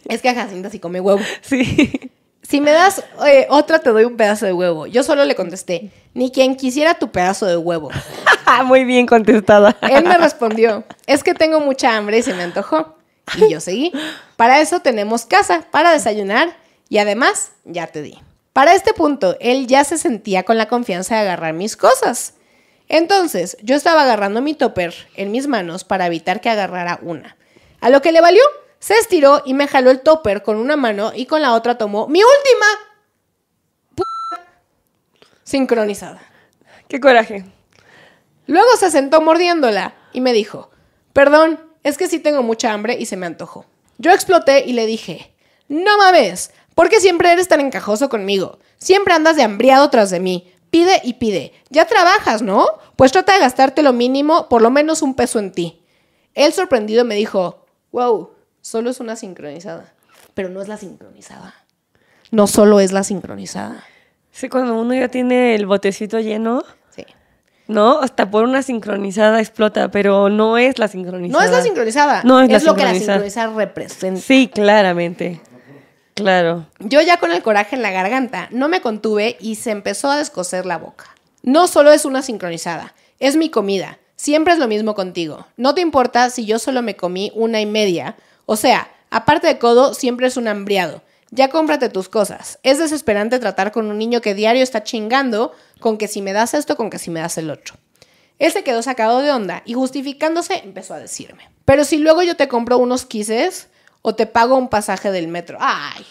Es que a Jacinta sí come huevo. (laughs) Sí si me das eh, otra, te doy un pedazo de huevo. Yo solo le contesté, ni quien quisiera tu pedazo de huevo. (laughs) Muy bien contestada. Él me respondió, es que tengo mucha hambre y se me antojó. Y yo seguí. Para eso tenemos casa, para desayunar y además ya te di. Para este punto, él ya se sentía con la confianza de agarrar mis cosas. Entonces, yo estaba agarrando mi topper en mis manos para evitar que agarrara una. A lo que le valió, se estiró y me jaló el topper con una mano y con la otra tomó mi última sincronizada. Qué coraje. Luego se sentó mordiéndola y me dijo, perdón, es que sí tengo mucha hambre y se me antojó. Yo exploté y le dije, no mames, ¿por qué siempre eres tan encajoso conmigo? Siempre andas de hambriado tras de mí. Pide y pide. Ya trabajas, ¿no? Pues trata de gastarte lo mínimo, por lo menos un peso en ti. Él sorprendido me dijo, wow, Solo es una sincronizada. Pero no es la sincronizada. No solo es la sincronizada. Sí, cuando uno ya tiene el botecito lleno. Sí. ¿No? Hasta por una sincronizada explota, pero no es la sincronizada. No es la sincronizada. No es, lo que la sincronizada representa. Sí, claramente. Claro. Yo ya con el coraje en la garganta no me contuve y se empezó a descoser la boca. No solo es una sincronizada, es mi comida. Siempre es lo mismo contigo. No te importa si yo solo me comí una y media, o sea, aparte de codo, siempre es un hambriado. Ya cómprate tus cosas. Es desesperante tratar con un niño que diario está chingando con que si me das esto, con que si me das el otro. Él se quedó sacado de onda y justificándose empezó a decirme, pero si luego yo te compro unos quises o te pago un pasaje del metro. Ay.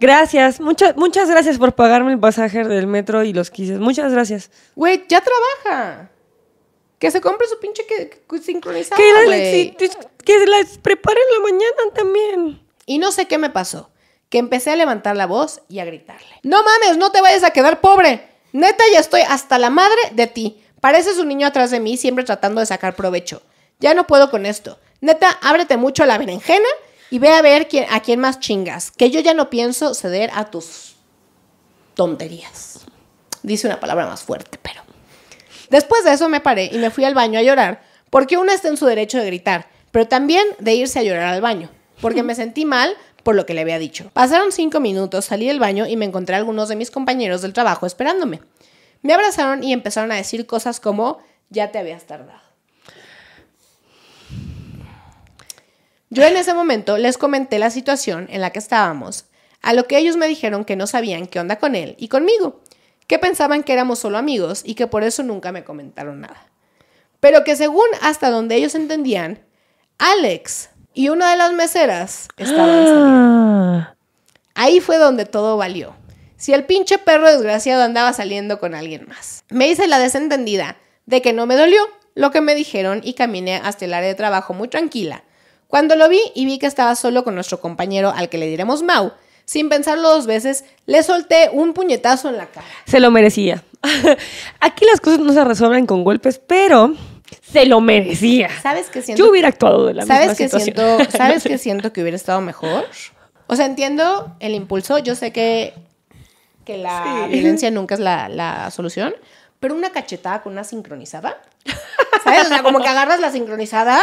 Gracias, muchas, muchas gracias por pagarme el pasaje del metro y los quises. Muchas gracias. Güey, ya trabaja. Que se compre su pinche que, que Que, las, prepare la mañana también. Y no sé qué me pasó. Que empecé a levantar la voz y a gritarle. No mames, no te vayas a quedar pobre. Neta, ya estoy hasta la madre de ti. Pareces un niño atrás de mí siempre tratando de sacar provecho. Ya no puedo con esto. Neta, ábrete mucho la berenjena y ve a ver quién, a quién más chingas. Que yo ya no pienso ceder a tus tonterías. Dice una palabra más fuerte, pero Después de eso me paré y me fui al baño a llorar, porque uno está en su derecho de gritar, pero también de irse a llorar al baño, porque me sentí mal por lo que le había dicho. Pasaron cinco minutos, salí del baño y me encontré a algunos de mis compañeros del trabajo esperándome. Me abrazaron y empezaron a decir cosas como, ya te habías tardado. Yo en ese momento les comenté la situación en la que estábamos, a lo que ellos me dijeron que no sabían qué onda con él y conmigo, que pensaban que éramos solo amigos y que por eso nunca me comentaron nada. Pero que según hasta donde ellos entendían, Alex y una de las meseras estaban ah. saliendo. Ahí fue donde todo valió. Si el pinche perro desgraciado andaba saliendo con alguien más. Me hice la desentendida de que no me dolió lo que me dijeron y caminé hasta el área de trabajo muy tranquila. Cuando lo vi y vi que estaba solo con nuestro compañero al que le diremos Mau, sin pensarlo dos veces, le solté un puñetazo en la cara. Se lo merecía. (laughs) Aquí las cosas no se resuelven con golpes, pero se lo merecía. ¿Sabes qué siento? Yo hubiera actuado de la ¿sabes misma que Siento, (laughs) ¿Sabes qué siento que hubiera estado mejor? O sea, entiendo el impulso. Yo sé que, la violencia nunca es la, la solución, pero una cachetada con una sincronizada. ¿Sabes? O sea, como que agarras la sincronizada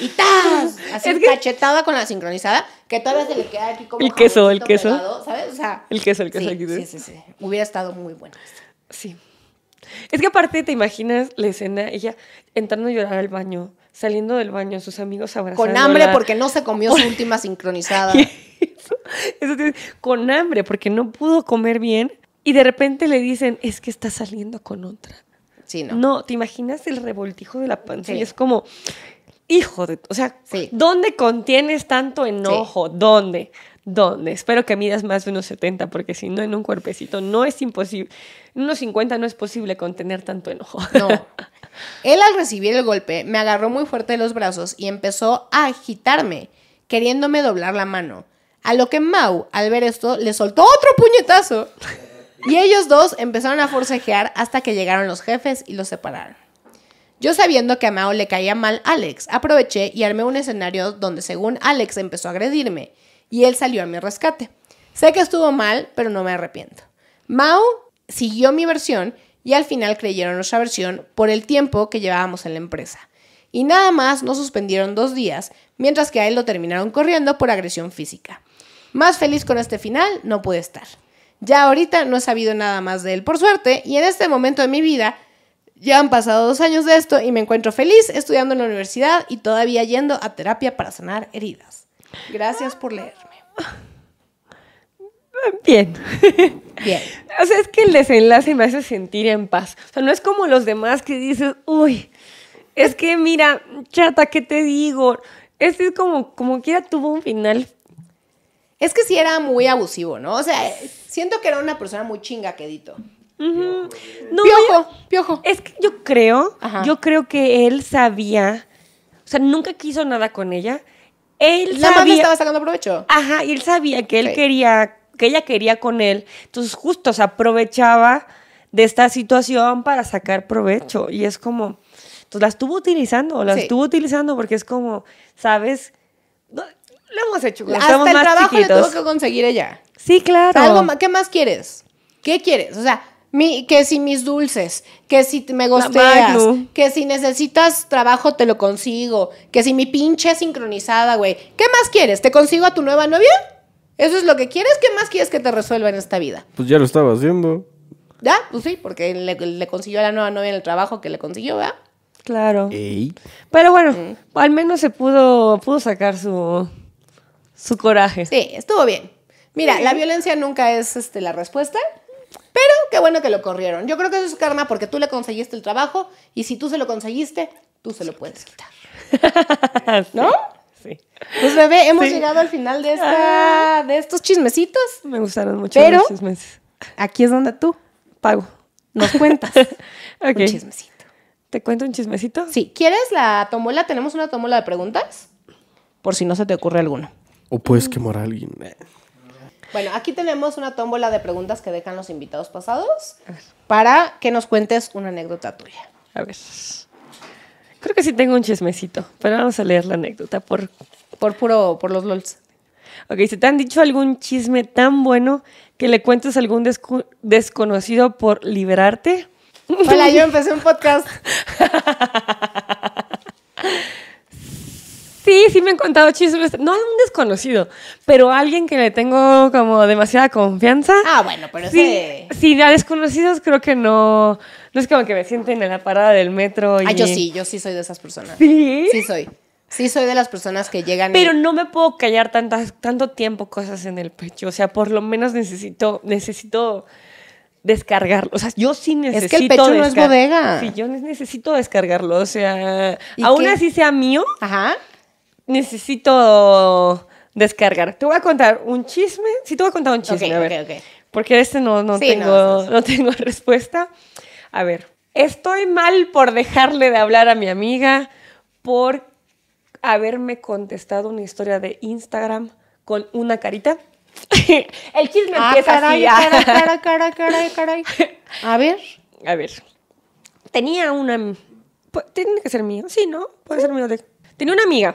y ¡tas! (laughs) Así cachetada con la sincronizada que todavía se le queda aquí como. El queso, el queso. ¿Sabes? El queso, el queso sí, Sí, sí, sí. Hubiera estado muy bueno. Sí. Es que aparte te imaginas la escena, ella entrando a llorar al baño, saliendo del baño, sus amigos abrazándola. Con hambre porque no se comió su última (laughs) sincronizada. Eso, con hambre porque no pudo comer bien y de repente le dicen, es que está saliendo con otra. Sí, no. No, te imaginas el revoltijo de la panza es como, hijo de, o sea, ¿dónde contienes tanto enojo? ¿Dónde? ¿Dónde? Espero que midas más de unos 70, porque si no, en un cuerpecito no es imposible. En unos 50 no es posible contener tanto enojo. No. (laughs) Él al recibir el golpe me agarró muy fuerte de los brazos y empezó a agitarme, queriéndome doblar la mano. A lo que Mau, al ver esto, le soltó otro puñetazo. Y ellos dos empezaron a forcejear hasta que llegaron los jefes y los separaron. Yo sabiendo que a Mao le caía mal Alex, aproveché y armé un escenario donde según Alex empezó a agredirme y él salió a mi rescate. Sé que estuvo mal, pero no me arrepiento. Mao siguió mi versión y al final creyeron nuestra versión por el tiempo que llevábamos en la empresa. Y nada más nos suspendieron dos días, mientras que a él lo terminaron corriendo por agresión física. Más feliz con este final no pude estar. Ya ahorita no he sabido nada más de él por suerte y en este momento de mi vida ya han pasado dos años de esto y me encuentro feliz estudiando en la universidad y todavía yendo a terapia para sanar heridas. Gracias por leerme. Bien. Bien. (laughs) o sea, es que el desenlace me hace sentir en paz. O sea, no es como los demás que dices, uy, es que mira, chata, ¿qué te digo? Este es como, como ya tuvo un final. Es que sí era muy abusivo, ¿no? O sea, siento que era una persona muy chinga quedito piojo, piojo. Es que yo creo, yo creo que él sabía, o sea, nunca quiso nada con ella. Él la sabía, estaba sacando provecho. Ajá, y él sabía que él quería, que ella quería con él. Entonces, justo se aprovechaba de esta situación para sacar provecho. Y es como, entonces la estuvo utilizando, la estuvo utilizando porque es como, ¿sabes? lo hemos hecho. Hasta el trabajo le tuvo que conseguir ella. Sí, claro. algo más, ¿Qué más quieres? ¿Qué quieres? O sea, que si mis dulces, que si me gosteas, que si necesitas trabajo te lo consigo, que si mi pinche sincronizada, güey. ¿Qué más quieres? ¿Te consigo a tu nueva novia? ¿Eso es lo que quieres? ¿Qué más quieres que te resuelva en esta vida? Pues ya lo estaba haciendo. ¿Ya? Pues sí, porque le, consiguió a la nueva novia en el trabajo que le consiguió, ¿verdad? Claro. Pero bueno, mm. al menos se pudo, pudo sacar su, su coraje. Sí, estuvo bien. Mira, la violencia nunca es este, la respuesta. Pero qué bueno que lo corrieron. Yo creo que eso es karma porque tú le conseguiste el trabajo y si tú se lo conseguiste, tú se lo puedes quitar. (laughs) ¿No? Sí. Pues bebé, hemos llegado al final de, ah. de estos chismecitos. Me gustaron mucho Pero los Aquí es donde tú, pago, nos cuentas (laughs) un chismecito. ¿Te cuento un chismecito? Sí. ¿Quieres la tomola? Tenemos una tomola de preguntas. Por si no se te ocurre alguno. O puedes quemar a alguien. Bueno, aquí tenemos una tómbola de preguntas que dejan los invitados pasados para que nos cuentes una anécdota tuya. A ver. Creo que sí tengo un chismecito, pero vamos a leer la anécdota por... Por puro, por los LOLs. Ok, ¿se te han dicho algún chisme tan bueno que le cuentes a algún desconocido por liberarte? Hola, yo (laughs) empecé un podcast. (laughs) sí, sí me han contado chismes. No a un desconocido, pero a alguien que le tengo como demasiada confianza. Ah, bueno, pero sí. Sí, a desconocidos creo que no. No es como que me sienten en la parada del metro. Y... Ah, yo sí, yo sí soy de esas personas. Sí. Sí soy. Sí, soy de las personas que llegan. Pero no me puedo callar tantas, tanto tiempo cosas en el pecho. O sea, por lo menos necesito, necesito descargarlo. O sea, yo sí necesito. Es que el pecho no es bodega. Sí, yo necesito descargarlo. O sea, aún así sea mío. Ajá necesito descargar. Te voy a contar un chisme. Sí, te voy a contar un chisme. Okay, a ver, Porque este no, no, tengo, (laughs) respuesta. A ver, estoy mal por dejarle de hablar a mi amiga por haberme contestado una historia de Instagram con una carita. (laughs) El chisme ah, empieza caray, así. Caray, ah. caray, (laughs) caray, caray, caray. A ver. A ver. Tenía una... Tiene que ser mío. Sí, ¿no? Puede ser mío. Tenía una amiga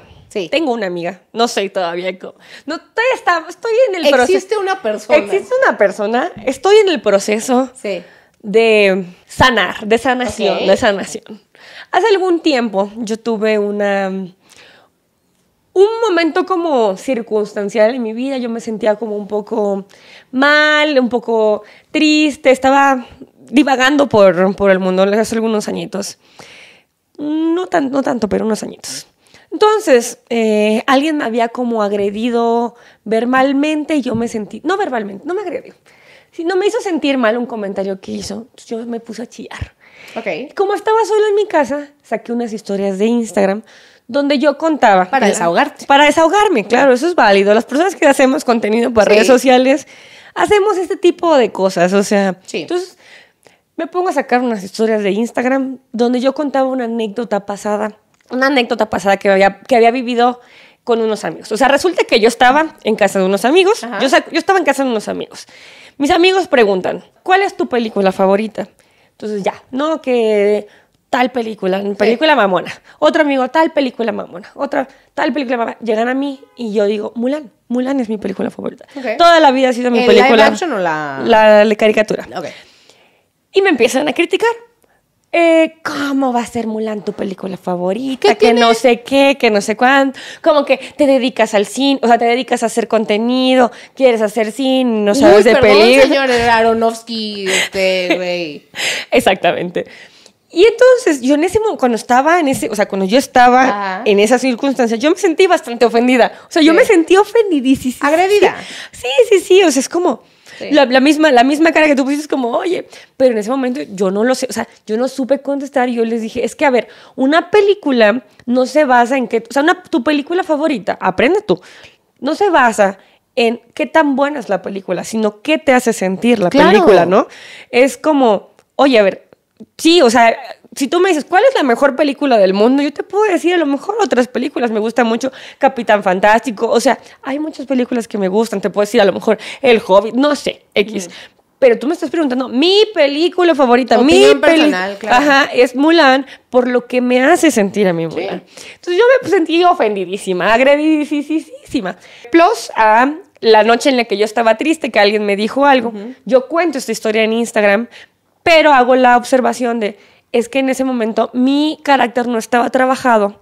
tengo una amiga, no sé todavía cómo. No, todavía está, estoy en el proceso. Existe una persona. Existe una persona, estoy en el proceso de sanar, de sanación, de sanación. Hace algún tiempo yo tuve una un momento como circunstancial en mi vida, yo me sentía como un poco mal, un poco triste, estaba divagando por, por el mundo hace algunos añitos. No, tan, no tanto, pero unos añitos. Entonces, eh, alguien me había como agredido verbalmente y yo me sentí, no verbalmente, no me agredió, sino me hizo sentir mal un comentario que hizo. yo me puse a chillar. Okay. Como estaba sola en mi casa, saqué unas historias de Instagram donde yo contaba. Para desahogarte. Para desahogarme, claro, eso es válido. Las personas que hacemos contenido por redes sociales, hacemos este tipo de cosas, o sea. Entonces, me pongo a sacar unas historias de Instagram donde yo contaba una anécdota pasada una anécdota pasada que había, que había vivido con unos amigos. O sea, resulta que yo estaba en casa de unos amigos. Yo, yo, estaba en casa de unos amigos. Mis amigos preguntan, ¿cuál es tu película favorita? Entonces ya, no, que tal película, película mamona. Otro amigo, tal película mamona. Otra, tal película mamona. Llegan a mí y yo digo, Mulan. Mulan es mi película favorita. Toda la vida ha sido mi película. ¿La o la...? La, la caricatura. Okay. Y me empiezan a criticar. Eh, ¿cómo va a ser Mulan tu película favorita? Que no sé qué, que no sé cuánto. Como que te dedicas al cine, o sea, te dedicas a hacer contenido, quieres hacer cine, no sabes Uy, de película. señor Aronofsky, este güey. (laughs) Exactamente. Y entonces, yo en ese momento, cuando estaba en ese, o sea, cuando yo estaba en esa circunstancia, yo me sentí bastante ofendida. O sea, yo me sentí ofendidísima. Agredida. Sí, sí, sí, o sea, es como la, misma, la misma cara que tú pusiste como, oye, pero en ese momento yo no lo sé, o sea, yo no supe contestar y yo les dije, es que a ver, una película no se basa en que, o sea, tu película favorita, aprende tú, no se basa en qué tan buena es la película, sino qué te hace sentir la película, ¿no? Es como, oye, a ver, sí, o sea, si tú me dices, ¿cuál es la mejor película del mundo? Yo te puedo decir a lo mejor otras películas. Me gusta mucho Capitán Fantástico. O sea, hay muchas películas que me gustan. Te puedo decir a lo mejor El Hobbit, no sé, X. Pero tú me estás preguntando, mi película favorita, mi personal, claro. Ajá, es Mulan, por lo que me hace sentir a mí Mulan. Entonces yo me sentí ofendidísima, agredidísima. Plus a la noche en la que yo estaba triste, que alguien me dijo algo. Yo cuento esta historia en Instagram, pero hago la observación de es que en ese momento mi carácter no estaba trabajado.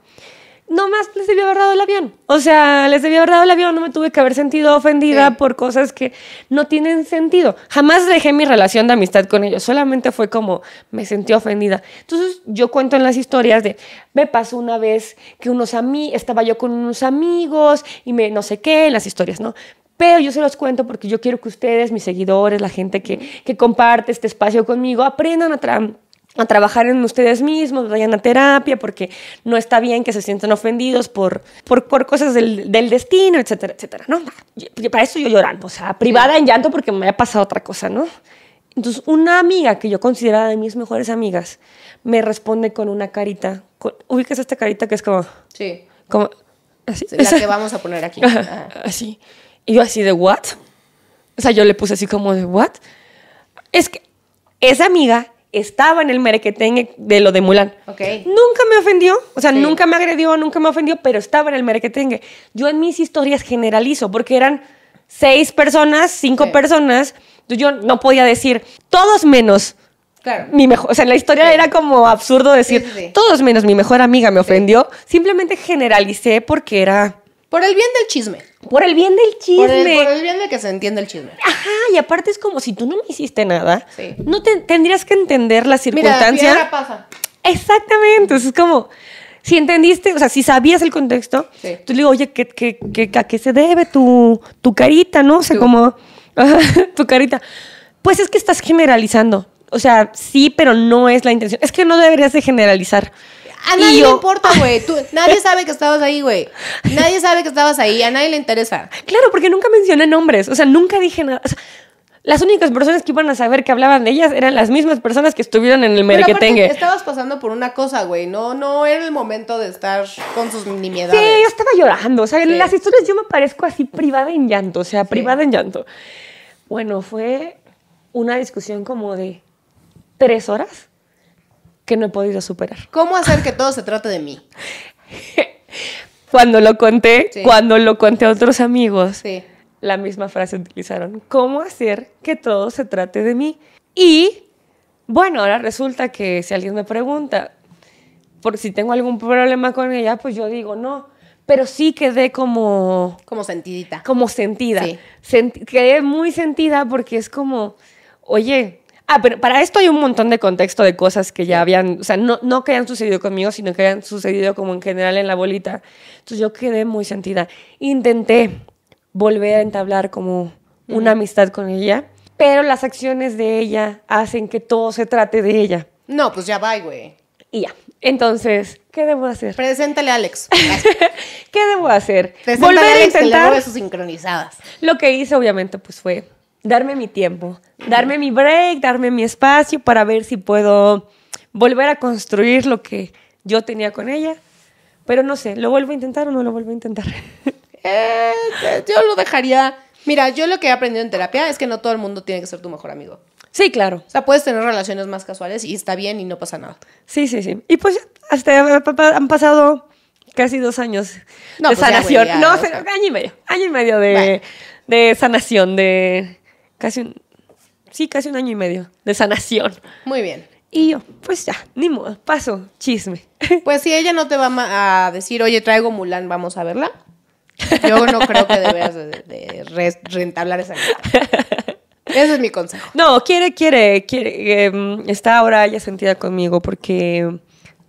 Nomás les debía haber dado el avión. O sea, les debía haber dado el avión, no me tuve que haber sentido ofendida por cosas que no tienen sentido. Jamás dejé mi relación de amistad con ellos, solamente fue como me sentí ofendida. Entonces yo cuento en las historias de, me pasó una vez que unos mí estaba yo con unos amigos y me no sé qué, en las historias, ¿no? pero yo se los cuento porque yo quiero que ustedes, mis seguidores, la gente que, que comparte este espacio conmigo, aprendan a, trabajar a trabajar en ustedes mismos, vayan a terapia, porque no está bien que se sientan ofendidos por, por, por cosas del, del, destino, etcétera, etcétera, ¿no? Para eso yo llorando, o sea, privada en llanto porque me ha pasado otra cosa, ¿no? Entonces, una amiga que yo consideraba de mis mejores amigas me responde con una carita. ubicas esta carita que es como. Sí. Como. Así. La que (laughs) vamos a poner aquí. Así. Y yo, así de, ¿what? O sea, yo le puse así como de, ¿what? Es que esa amiga estaba en el merequetengue de lo de Mulan. Okay. Nunca me ofendió, o sea, nunca me agredió, nunca me ofendió, pero estaba en el merequetengue. Yo en mis historias generalizo, porque eran seis personas, cinco personas, yo no podía decir todos menos. Mi mejor, o sea, en la historia era como absurdo decir todos menos mi mejor amiga me ofendió. Simplemente generalicé porque era por el bien del chisme. Por el bien del chisme. Por el, bien de que se entienda el chisme. Ajá, y aparte es como si tú no me hiciste nada, no tendrías que entender la circunstancia. Mira, pasa. Exactamente, es como si entendiste, o sea, si sabías el contexto, tú le digo, oye, ¿qué, a qué se debe tu, carita, no? O sea, como (laughs) tu carita. Pues es que estás generalizando. O sea, sí, pero no es la intención. Es que no deberías de generalizar. A nadie le importa, güey. (laughs) Nadie sabe que estabas ahí, güey. Nadie sabe que estabas ahí. A nadie le interesa. Claro, porque nunca mencioné nombres. O sea, nunca dije nada. las únicas personas que iban a saber que hablaban de ellas eran las mismas personas que estuvieron en el tenga Estabas pasando por una cosa, güey. No, no era el momento de estar con sus nimiedades. Sí, yo estaba llorando. O sea, en las historias yo me parezco así privada en llanto. O sea, privada en llanto. Bueno, fue una discusión como de tres horas que no he podido superar. ¿Cómo hacer que todo se trate de mí? (laughs) cuando lo conté, cuando lo conté a otros amigos, la misma frase utilizaron. ¿Cómo hacer que todo se trate de mí? Y bueno, ahora resulta que si alguien me pregunta por si tengo algún problema con ella, pues yo digo no. Pero sí quedé como... Como sentidita. Como sentida. Sí. quedé muy sentida porque es como, oye, Ah, pero para esto hay un montón de contexto de cosas que ya habían, o sea, no, que hayan sucedido conmigo, sino que hayan sucedido como en general en la bolita. Entonces yo quedé muy sentida. Intenté volver a entablar como una amistad con ella, pero las acciones de ella hacen que todo se trate de ella. No, pues ya va, güey. Y ya. Entonces, ¿qué debo hacer? Preséntale a Alex. (laughs) ¿Qué debo hacer? Volver a, intentar. sus sincronizadas. Lo que hice, obviamente, pues fue darme mi tiempo, darme mi break, darme mi espacio para ver si puedo volver a construir lo que yo tenía con ella. Pero no sé, ¿lo vuelvo a intentar o no lo vuelvo a intentar? (laughs) Eh, yo lo dejaría. Mira, yo lo que he aprendido en terapia es que no todo el mundo tiene que ser tu mejor amigo. Sí, claro. O sea, puedes tener relaciones más casuales y está bien y no pasa nada. Sí, sí, sí. Y pues hasta han pasado casi dos años de pues sanación. no, año y medio. Año y medio de sanación, de casi un, sí, casi un año y medio de sanación. Muy bien. Y yo, pues ya, ni modo, paso, chisme. (laughs) Pues si ella no te va a decir, oye, traigo Mulan, vamos a verla. Yo no creo que debas de, de esa Ese es mi consejo. No, quiere, quiere, quiere. Em, está ahora ya sentida conmigo porque.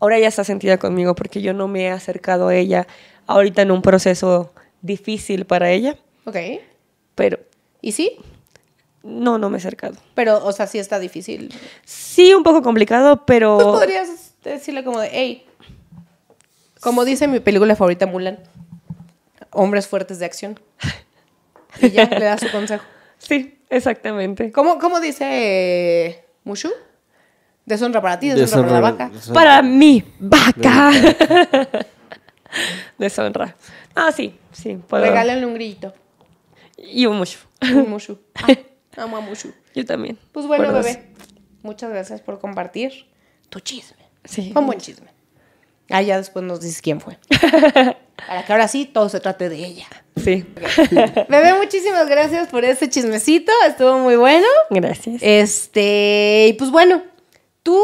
Ahora ya está sentida conmigo porque yo no me he acercado a ella ahorita en un proceso difícil para ella. Ok. Pero. ¿Y sí? No, no me he acercado. Pero, o sea, sí está difícil. Sí, un poco complicado, pero... ¿Tú podrías decirle como de, hey, como dice mi película favorita Mulan, hombres fuertes de acción. Y ya le das su consejo. (laughs) Sí, exactamente. ¿Cómo, cómo dice Mushu? Deshonra para ti, deshonra, para la vaca. Para mi vaca. deshonra. (laughs) Ah, sí, sí. Puedo. Regálale un grillito. Y un mushu. Un mushu. (laughs) Amo a Mushu. Yo también. Pues bueno, bebé. Muchas gracias por compartir tu chisme. Sí. Un buen chisme. Ah, ya después nos dices quién fue. (laughs) Para que ahora sí todo se trate de ella. Sí. Bebé, muchísimas gracias por este chismecito. Estuvo muy bueno. Gracias. Este, y pues bueno, tú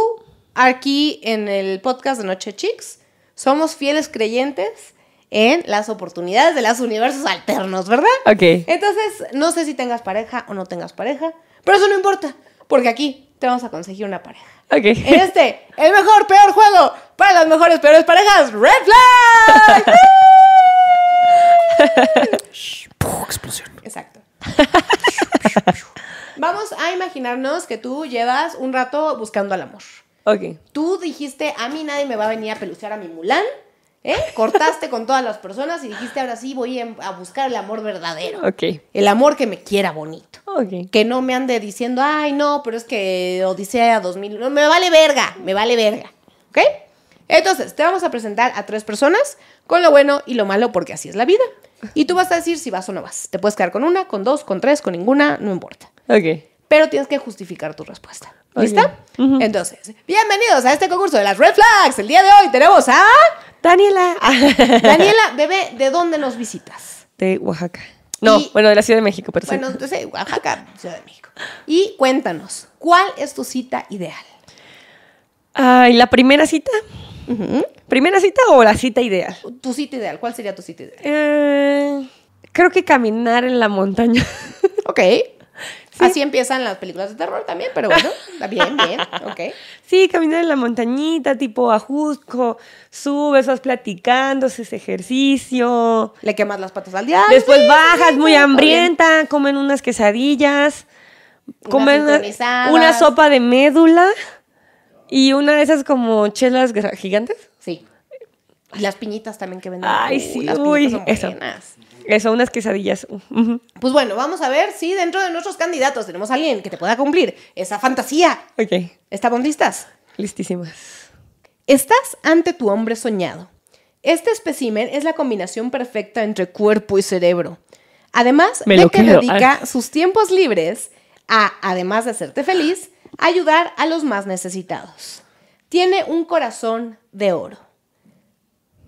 aquí en el podcast de Noche Chicks somos fieles creyentes en las oportunidades de los universos alternos, ¿verdad? Ok. Entonces, no sé si tengas pareja o no tengas pareja, pero eso no importa, porque aquí te vamos a conseguir una pareja. Ok. En este, el mejor, peor juego para las mejores, peores parejas, Red Flag. (laughs) Explosión. Exacto. Vamos a imaginarnos que tú llevas un rato buscando al amor. Ok. Tú dijiste, a mí nadie me va a venir a pelucear a mi Mulan. ¿Eh? Cortaste con todas las personas y dijiste, ahora sí voy a em-, buscar el amor verdadero. Ok. El amor que me quiera bonito. Que no me ande diciendo, ay, no, pero es que Odisea 2000. No, me vale verga, me vale verga. ¿Ok? Entonces, te vamos a presentar a tres personas con lo bueno y lo malo, porque así es la vida. Y tú vas a decir si vas o no vas. Te puedes quedar con una, con dos, con tres, con ninguna, no importa. Ok. Pero tienes que justificar tu respuesta. ¿Lista? Entonces, bienvenidos a este concurso de las Red Flags. El día de hoy tenemos a... Daniela. (laughs) Daniela, bebé, ¿de dónde nos visitas? De Oaxaca. No, bueno, de la Ciudad de México, pero Bueno, entonces, Oaxaca, Ciudad de México. Y cuéntanos, ¿cuál es tu cita ideal? Ay, la primera cita. ¿Primera cita o la cita ideal? Tu cita ideal, ¿cuál sería tu cita ideal? Eh, creo que caminar en la montaña. (laughs) ok. Así empiezan las películas de terror también, pero bueno, (laughs) bien, bien, ok. Sí, caminar en la montañita, tipo ajusco, subes, vas platicando, haces ejercicio. Le quemas las patas al día. Después bajas muy hambrienta, comen unas quesadillas, comen una, sopa de médula y una de esas como chelas gigantes. Sí. Y las piñitas también que venden. Ay, uh, sí, las uy, son eso. Eso, unas quesadillas. Pues bueno, vamos a ver si dentro de nuestros candidatos tenemos a alguien que te pueda cumplir esa fantasía. Ok. ¿Estamos listas? Listísimas. Estás ante tu hombre soñado. Este espécimen es la combinación perfecta entre cuerpo y cerebro. Además que dedica ah. sus tiempos libres a, además de hacerte feliz, ayudar a los más necesitados. Tiene un corazón de oro.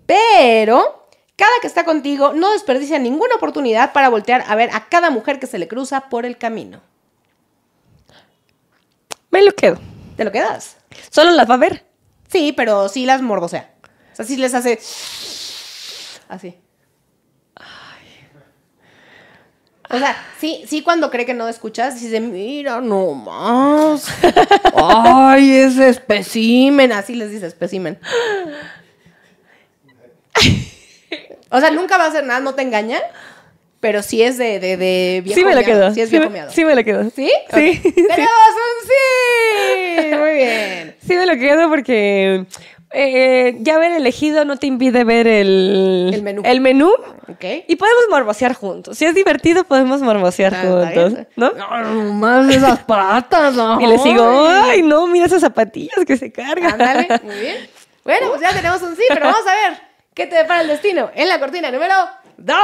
Pero cada que está contigo no desperdicia ninguna oportunidad para voltear a ver a cada mujer que se le cruza por el camino. Me lo quedo. ¿Te lo quedas? Solo las va a ver. Sí, pero sí las mordosea. O sea, sí les hace... Así. O sea, sí, sí cuando cree que no escuchas, dice, mira nomás. (laughs) Ay, es especimen. Así les dice especimen. O sea, nunca va a hacer nada, no te engañan Pero sí es de, de, de Sí me lo quedo. Sí es viejo sí, sí me lo quedo. ¿Sí? Sí. ¡Tenemos (laughs) un sí! Muy bien. Sí me lo quedo porque... Eh, eh, ya haber elegido no te impide ver el, el menú. El menú. Okay. Y podemos morbosear juntos. Si es divertido, podemos morbosear juntos. ¿No? no más esas patas. No. y les digo, ay, no, mira esas zapatillas que se cargan. Dale, muy bien. Bueno, pues ya tenemos un sí, pero vamos a ver. ¿Qué te depara el destino? En la cortina número 2.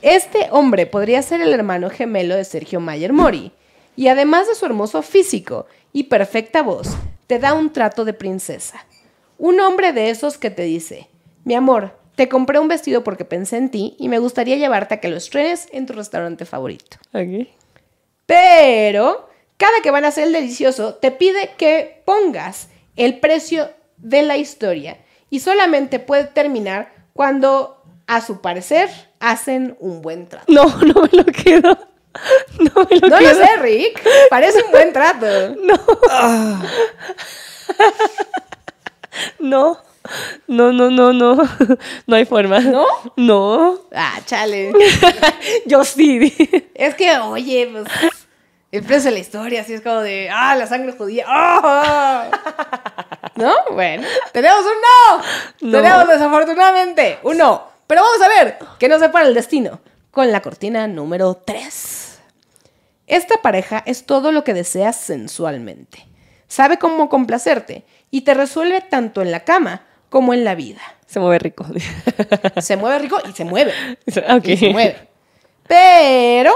Este hombre podría ser el hermano gemelo de Sergio Mayer Mori, y además de su hermoso físico y perfecta voz, te da un trato de princesa. Un hombre de esos que te dice, mi amor, te compré un vestido porque pensé en ti y me gustaría llevarte a que lo estrenes en tu restaurante favorito. Aquí. Pero cada que van a hacer el delicioso, te pide que pongas el precio de la historia y solamente puede terminar cuando, a su parecer, hacen un buen trato. No, (laughs) no me lo quedo. No me lo sé, Rick. Parece un buen trato. (laughs) No. (laughs) no. No, no, no, no. No hay forma. ¿No? No. Ah, chale. Yo sí. Es que, oye, pues. El precio de la historia, así es como de. ¡Ah, la sangre judía! ¡Ah! ¿No? Bueno, tenemos un no. Tenemos desafortunadamente un no. Pero vamos a ver qué nos separa el destino con la cortina número 3. Esta pareja es todo lo que deseas sensualmente. Sabe cómo complacerte y te resuelve tanto en la cama como en la vida. Se mueve rico. (laughs) se mueve rico y se mueve. (laughs) Y se mueve. Pero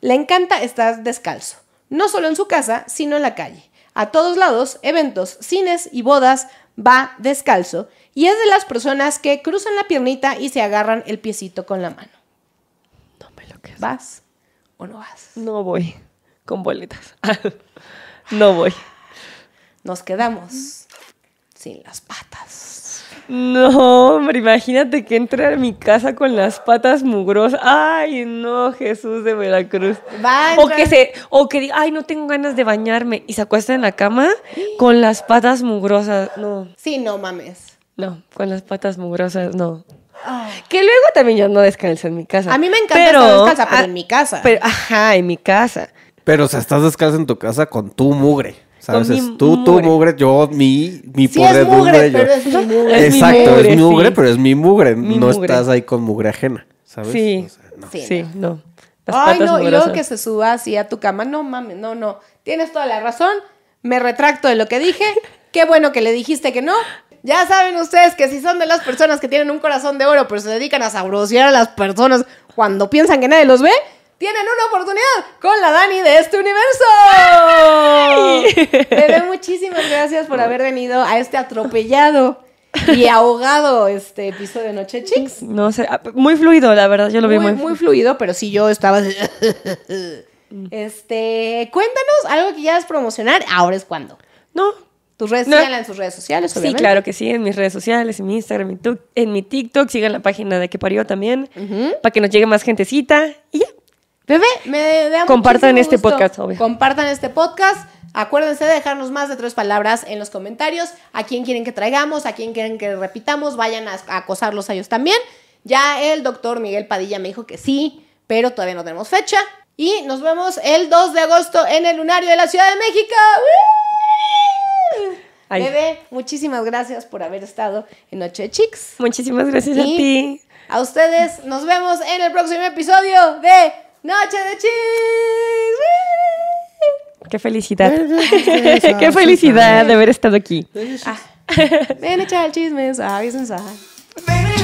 le encanta estar descalzo, no solo en su casa, sino en la calle a todos lados, eventos, cines y bodas, va descalzo y es de las personas que cruzan la piernita y se agarran el piecito con la mano. No me lo que ¿Vas o no vas? No voy con boletas. (laughs) no voy. Nos quedamos sin las patas. No, hombre, imagínate que entra a mi casa con las patas mugrosas. Ay, no, Jesús de Veracruz. O que se, o que diga, ay, no tengo ganas de bañarme. Y se acuesta en la cama con las patas mugrosas. No. Sí, no mames. No, con las patas mugrosas, no. Que luego también yo no descalzo en mi casa. A mí me encanta estar en mi casa. Pero, ajá, en mi casa. Pero, si estás descalza en tu casa con tu mugre tú, tu mugre, yo, mi, mi sí, pobre es mugre, Pero es mi mugre. Exacto, es mi mugre, pero es mi mugre. no estás ahí con mugre ajena, ¿sabes? Sí, sí, no. Ay, no, y luego que se suba así a tu cama, no mames, no, no. Tienes toda la razón, me retracto de lo que dije. (laughs) Qué bueno que le dijiste que no. Ya saben ustedes que si son de las personas que tienen un corazón de oro, pero se dedican a sabrosear a las personas cuando piensan que nadie los ve, tienen una oportunidad con la Dani de este universo. Bebé, muchísimas gracias por haber venido a este atropellado y ahogado este episodio de Noche Chicks. No sé, ah, muy fluido, la verdad, yo lo vi muy, muy, muy fluido, pero sí yo estaba mm. Este, cuéntanos algo que ya es promocionar, ahora es cuando. No, tus redes, en sus redes sociales, obviamente. Sí, claro que sí, en mis redes sociales, en mi Instagram, en, mi TikTok, sigan la página de Que Parió también, para que nos llegue más gentecita y ya. Bebé, me da Compartan este podcast, obvio. Compartan este podcast. Acuérdense de dejarnos más de tres palabras en los comentarios. A quién quieren que traigamos, a quién quieren que repitamos. Vayan a acosarlos a ellos también. Ya el doctor Miguel Padilla me dijo que sí, pero todavía no tenemos fecha. Y nos vemos el 2 de agosto en el Lunario de la Ciudad de México. Bebé, muchísimas gracias por haber estado en Noche de Chicks. Muchísimas gracias a ti. A ustedes, nos vemos en el próximo episodio de Noche de chis! Qué (laughs) felicidad. Qué felicidad de haber estado aquí. Ah. (laughs) Ven a echar el chisme, ¿sabes? ¿sabes?